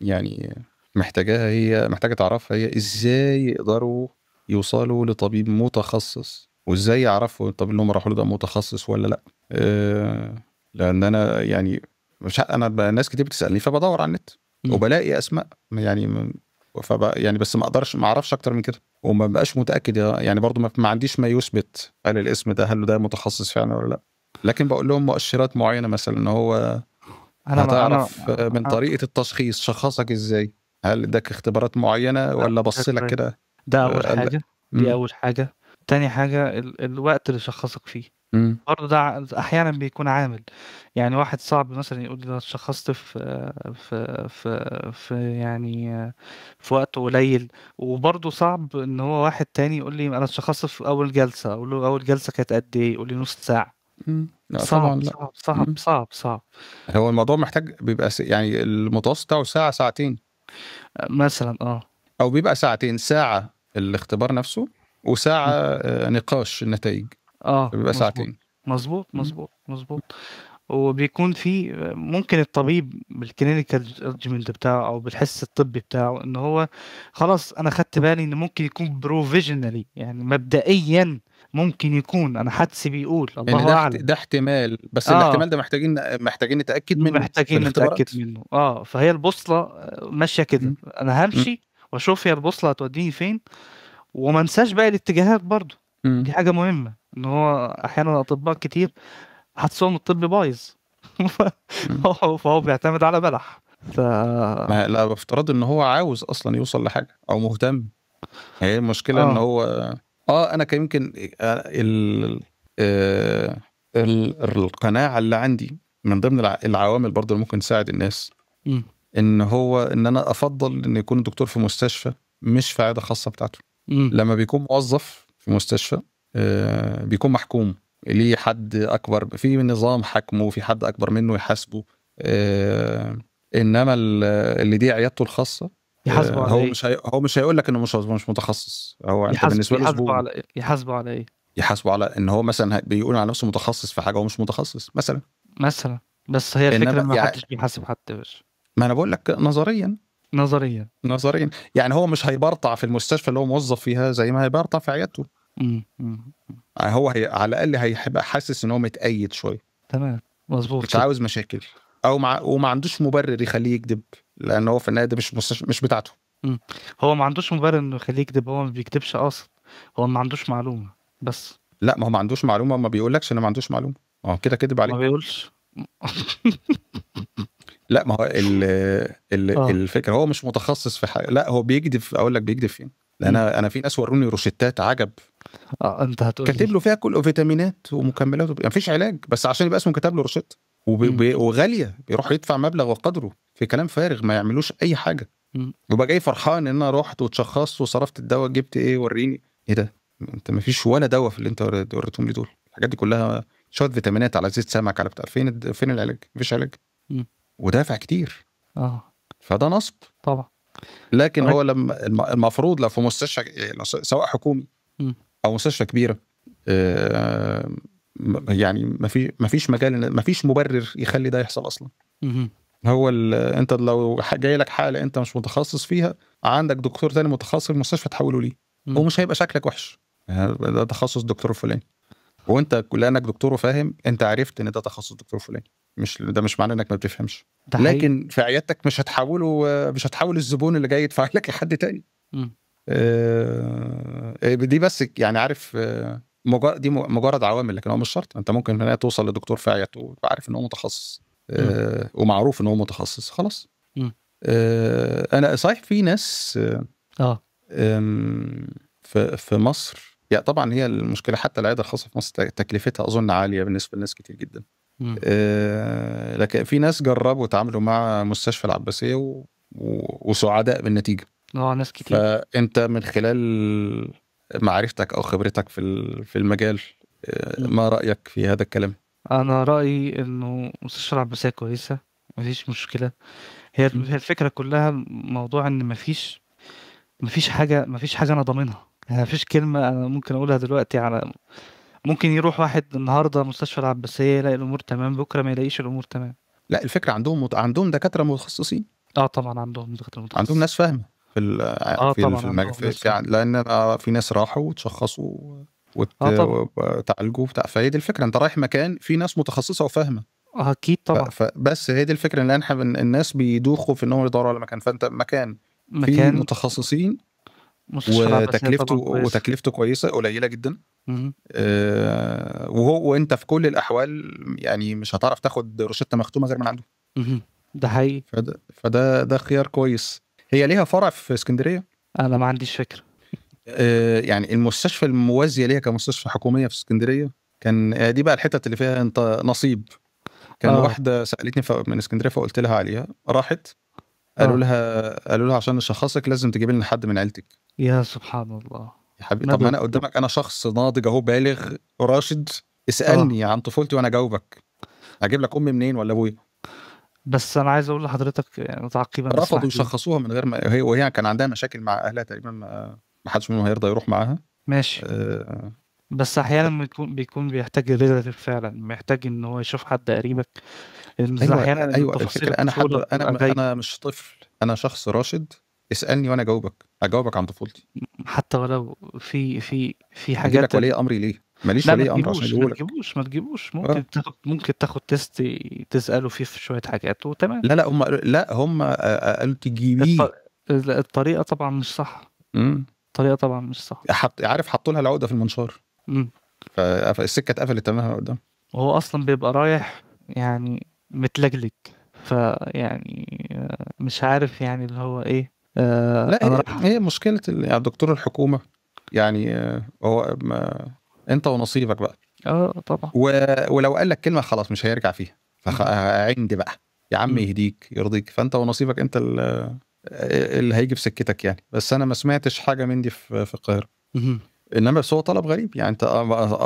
يعني محتاجاها هي محتاجه تعرفها هي ازاي يقدروا يوصلوا لطبيب متخصص وازاي يعرفوا الطبيب اللي هم راحوا له ده متخصص ولا لا آه، لان انا يعني مش انا ناس كتير بتسالني فبدور على النت وبلاقي اسماء يعني يعني بس ما اقدرش ما اعرفش اكتر من كده وما بقاش متاكد يعني برضو ما عنديش ما يثبت هل الاسم ده هل ده متخصص فعلا ولا لا لكن بقول لهم مؤشرات معينه مثلا ان هو أنا هتعرف أنا من طريقه التشخيص شخصك ازاي هل اداك اختبارات معينه ولا بص لك كده ده اول حاجه دي اول حاجه تاني حاجه الوقت اللي شخصك فيه برضه ده أحيانًا بيكون عامل، يعني واحد صعب مثلًا يقول لي أنا في في في في يعني في وقت قليل، وبرضه صعب إن هو واحد تاني يقول لي أنا شخصت في أول جلسة، أقول له أول جلسة كانت قد إيه؟ يقول لي نُص ساعة. إمم، طبعا صعب، طبعًا لأ، صعب، صعب، صعب، صعب. هو الموضوع محتاج بيبقى يعني المتوسط بتاعه ساعة، ساعتين. مثلًا آه. أو بيبقى ساعتين، ساعة الاختبار نفسه، وساعة آه، نقاش النتايج. اه بيبقى ساعتين مظبوط مظبوط مظبوط وبيكون في ممكن الطبيب بالكلينيكال جمنت بتاعه او بالحس الطبي بتاعه ان هو خلاص انا خدت بالي ان ممكن يكون بروفيجنالي يعني مبدئيا ممكن يكون انا حدس بيقول الله يعني ده اعلم ده احتمال بس آه. الاحتمال ده محتاجين محتاجين نتاكد منه محتاجين نتاكد منه اه فهي البوصله آه، ماشيه كده انا همشي واشوف هي البوصله هتوديني فين وما انساش بقى الاتجاهات برضو م. دي حاجه مهمه ان هو احيانا اطباء كتير حاسسهم الطب بايظ فهو بيعتمد على بلح ف... ما لا بافتراض ان هو عاوز اصلا يوصل لحاجه او مهتم هي المشكله آه. ان هو اه انا كان يمكن ال... ال... آه، ال... القناعه اللي عندي من ضمن العوامل برضه اللي ممكن تساعد الناس م. ان هو ان انا افضل ان يكون الدكتور في مستشفى مش في عياده خاصه بتاعته م. لما بيكون موظف في مستشفى آه، بيكون محكوم ليه حد اكبر في نظام حكمه في حد اكبر منه يحاسبه آه، انما اللي دي عيادته الخاصه يحاسبه آه، على هو مش هو مش هيقول لك انه مش مش متخصص هو بالنسبه له يحاسبه على على ايه؟ يحاسبه على ان هو مثلا بيقول على نفسه متخصص في حاجه هو مش متخصص مثلا مثلا بس هي الفكره ان ما يعني حدش بيحاسب حد يا باشا ما انا بقول لك نظريا نظريا نظريا يعني هو مش هيبرطع في المستشفى اللي هو موظف فيها زي ما هيبرطع في عيادته آه، هو هي على الاقل هيبقى حاسس ان هو متأيد شويه تمام مظبوط مش عاوز مشاكل او مع وما عندوش مبرر يخليه يكذب لان هو في النهايه ده مش مستش... مش بتاعته مم. هو ما عندوش مبرر انه يخليه يكذب هو ما بيكذبش اصلا هو ما عندوش معلومه بس لا ما هو ما عندوش معلومه ما بيقولكش انا ما عندوش معلومه اه هو كده كذب عليك ما بيقولش لا ما هو الـ الـ آه. الفكره هو مش متخصص في حاجه لا هو بيكذب اقول لك بيكذب فين لان انا في ناس وروني روشتات عجب اه انت هتقول كاتب له فيها كل فيتامينات ومكملات وب... مفيش علاج بس عشان يبقى اسمه كتب له روشته وب... وغاليه بيروح يدفع مبلغ وقدره في كلام فارغ ما يعملوش اي حاجه وبقى جاي فرحان ان انا رحت وتشخصت وصرفت الدواء جبت ايه وريني ايه ده انت ما فيش ولا دواء في اللي انت وريتهم لي دول الحاجات دي كلها شويه فيتامينات على زيت سمك على بتاع فين فين العلاج مفيش علاج ودافع كتير اه فده نصب طبعا لكن هو طيب. لما المفروض لو في مستشفى يعني سواء حكومي او مستشفى كبيره آه، يعني ما في ما فيش مجال ما فيش مبرر يخلي ده يحصل اصلا هو انت لو جاي لك حاله انت مش متخصص فيها عندك دكتور تاني متخصص في المستشفى تحوله ليه ومش هيبقى شكلك وحش يعني ده تخصص دكتور فلان وانت لانك دكتور وفاهم انت عرفت ان ده تخصص دكتور فلان مش ده مش معناه انك ما بتفهمش لكن في عيادتك مش هتحوله مش هتحول الزبون اللي جاي يدفع لك لحد تاني آه، دي بس يعني عارف آه، مجرد دي مجرد عوامل لكن هو مش شرط انت ممكن هنا توصل لدكتور في عيادته وتبقى عارف ان هو متخصص آه ومعروف ان هو متخصص خلاص آه انا صحيح في ناس اه, آه. في في مصر يعني طبعا هي المشكله حتى العياده الخاصه في مصر تكلفتها اظن عاليه بالنسبه لناس كتير جدا آه لكن في ناس جربوا وتعاملوا مع مستشفى العباسيه و... و... وسعداء بالنتيجه اه ناس كتير فانت من خلال معرفتك او خبرتك في في المجال آه، ما رايك في هذا الكلام انا رايي انه مستشفى العباسيه كويسه مفيش مشكله هي الفكره كلها موضوع ان مفيش مفيش حاجه مفيش حاجه انا ضامنها يعني مفيش كلمه انا ممكن اقولها دلوقتي على ممكن يروح واحد النهارده مستشفى العباسيه يلاقي الامور تمام بكره ما يلاقيش الامور تمام لا الفكره عندهم مت... عندهم دكاتره متخصصين اه طبعا عندهم دكاتره متخصصين عندهم ناس فاهمه آه في آه في, طبعاً في, المج... في يعني، لان في ناس راحوا وتشخصوا وت... آه وتعالجوا وبتاع فهي دي الفكره انت رايح مكان في ناس متخصصه وفاهمه اكيد طبعا ف... بس هي دي الفكره ان احنا الناس بيدوخوا في انهم يدوروا على مكان فانت مكان مكان في متخصصين وتكلفته وتكلفته كويسه قليله جدا آه وهو وانت في كل الاحوال يعني مش هتعرف تاخد روشته مختومه غير من عنده ده حقيقي فده فده ده خيار كويس هي ليها فرع في اسكندريه انا ما عنديش فكره آه يعني المستشفى الموازيه ليها كمستشفى حكوميه في اسكندريه كان آه، دي بقى الحتت اللي فيها انت نصيب كان آه. واحده سالتني من اسكندريه فقلت لها عليها راحت قالوا آه. لها قالوا لها عشان نشخصك لازم تجيب لنا حد من عيلتك يا سبحان الله يا حبيبي طب ما انا قدامك انا شخص ناضج اهو بالغ راشد اسالني آه. عن طفولتي وانا اجاوبك اجيب لك امي منين ولا ابويا بس انا عايز اقول لحضرتك يعني تعقيبا رفضوا يشخصوها من غير ما هي وهي كان عندها مشاكل مع اهلها تقريبا ما حدش منهم هيرضى يروح معاها ماشي أه بس احيانا بيكون بيكون بيحتاج الريلاتيف فعلا محتاج ان هو يشوف حد قريبك أيوة احيانا ايوه الفكره انا حد انا انا مش طفل انا شخص راشد اسالني وانا اجاوبك اجاوبك عن طفولتي حتى ولو في في في حاجات لك ولي امري ليه ماليش ولي امر عشان يقول ما تجيبوش ما تجيبوش ممكن أه. تاخد ممكن تاخد تيست تساله فيه في شويه حاجات وتمام لا لا هم لا هم آه، آه، قالوا تجيبيه الطريقه طبعا مش صح امم الطريقه طبعا مش صح حط... عارف حطوا لها العقده في المنشار امم فالسكه اتقفلت تماما قدام وهو اصلا بيبقى رايح يعني متلجلج فيعني آه، مش عارف يعني اللي هو ايه آه لا هي, هي مشكله يعني دكتور الحكومه يعني هو ما انت ونصيبك بقى اه طبعا و... ولو قال لك كلمه خلاص مش هيرجع فيها فعند بقى يا عم يهديك يرضيك فانت ونصيبك انت اللي هيجي في سكتك يعني بس انا ما سمعتش حاجه من دي في في القاهره انما بس هو طلب غريب يعني انت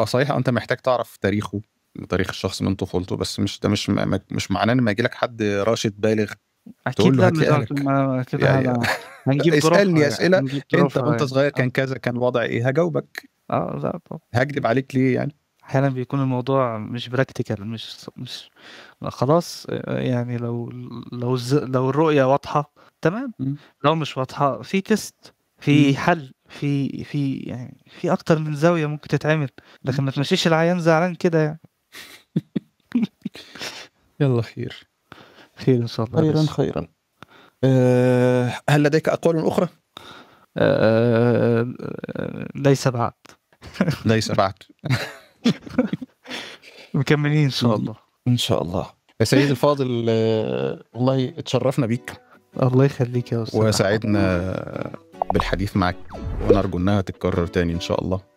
صحيح انت محتاج تعرف تاريخه تاريخ الشخص من طفولته بس مش ده مش مش معناه ان ما يجي لك حد راشد بالغ اكيد لا ما كده هنجيب اسالني يعني، اسئله انت وانت يعني. صغير كان آه. كذا كان الوضع ايه هجاوبك اه لا طبعا هكدب عليك ليه يعني احيانا بيكون الموضوع مش براكتيكال مش مش خلاص آه، آه، يعني لو لو ز... لو الرؤيه واضحه تمام م. لو مش واضحه في تيست في م. حل في في يعني في اكتر من زاويه ممكن تتعمل لكن ما تمشيش العيان زعلان كده يعني يلا خير خير ان شاء الله خيرا خيرا أه هل لديك اقوال اخرى؟ أه, آه، ليس بعد ليس بعد مكملين ان شاء الله ان شاء الله يا سيدي الفاضل آه، والله اتشرفنا بيك الله يخليك يا استاذ وسعدنا بالحديث معك ونرجو انها تتكرر تاني ان شاء الله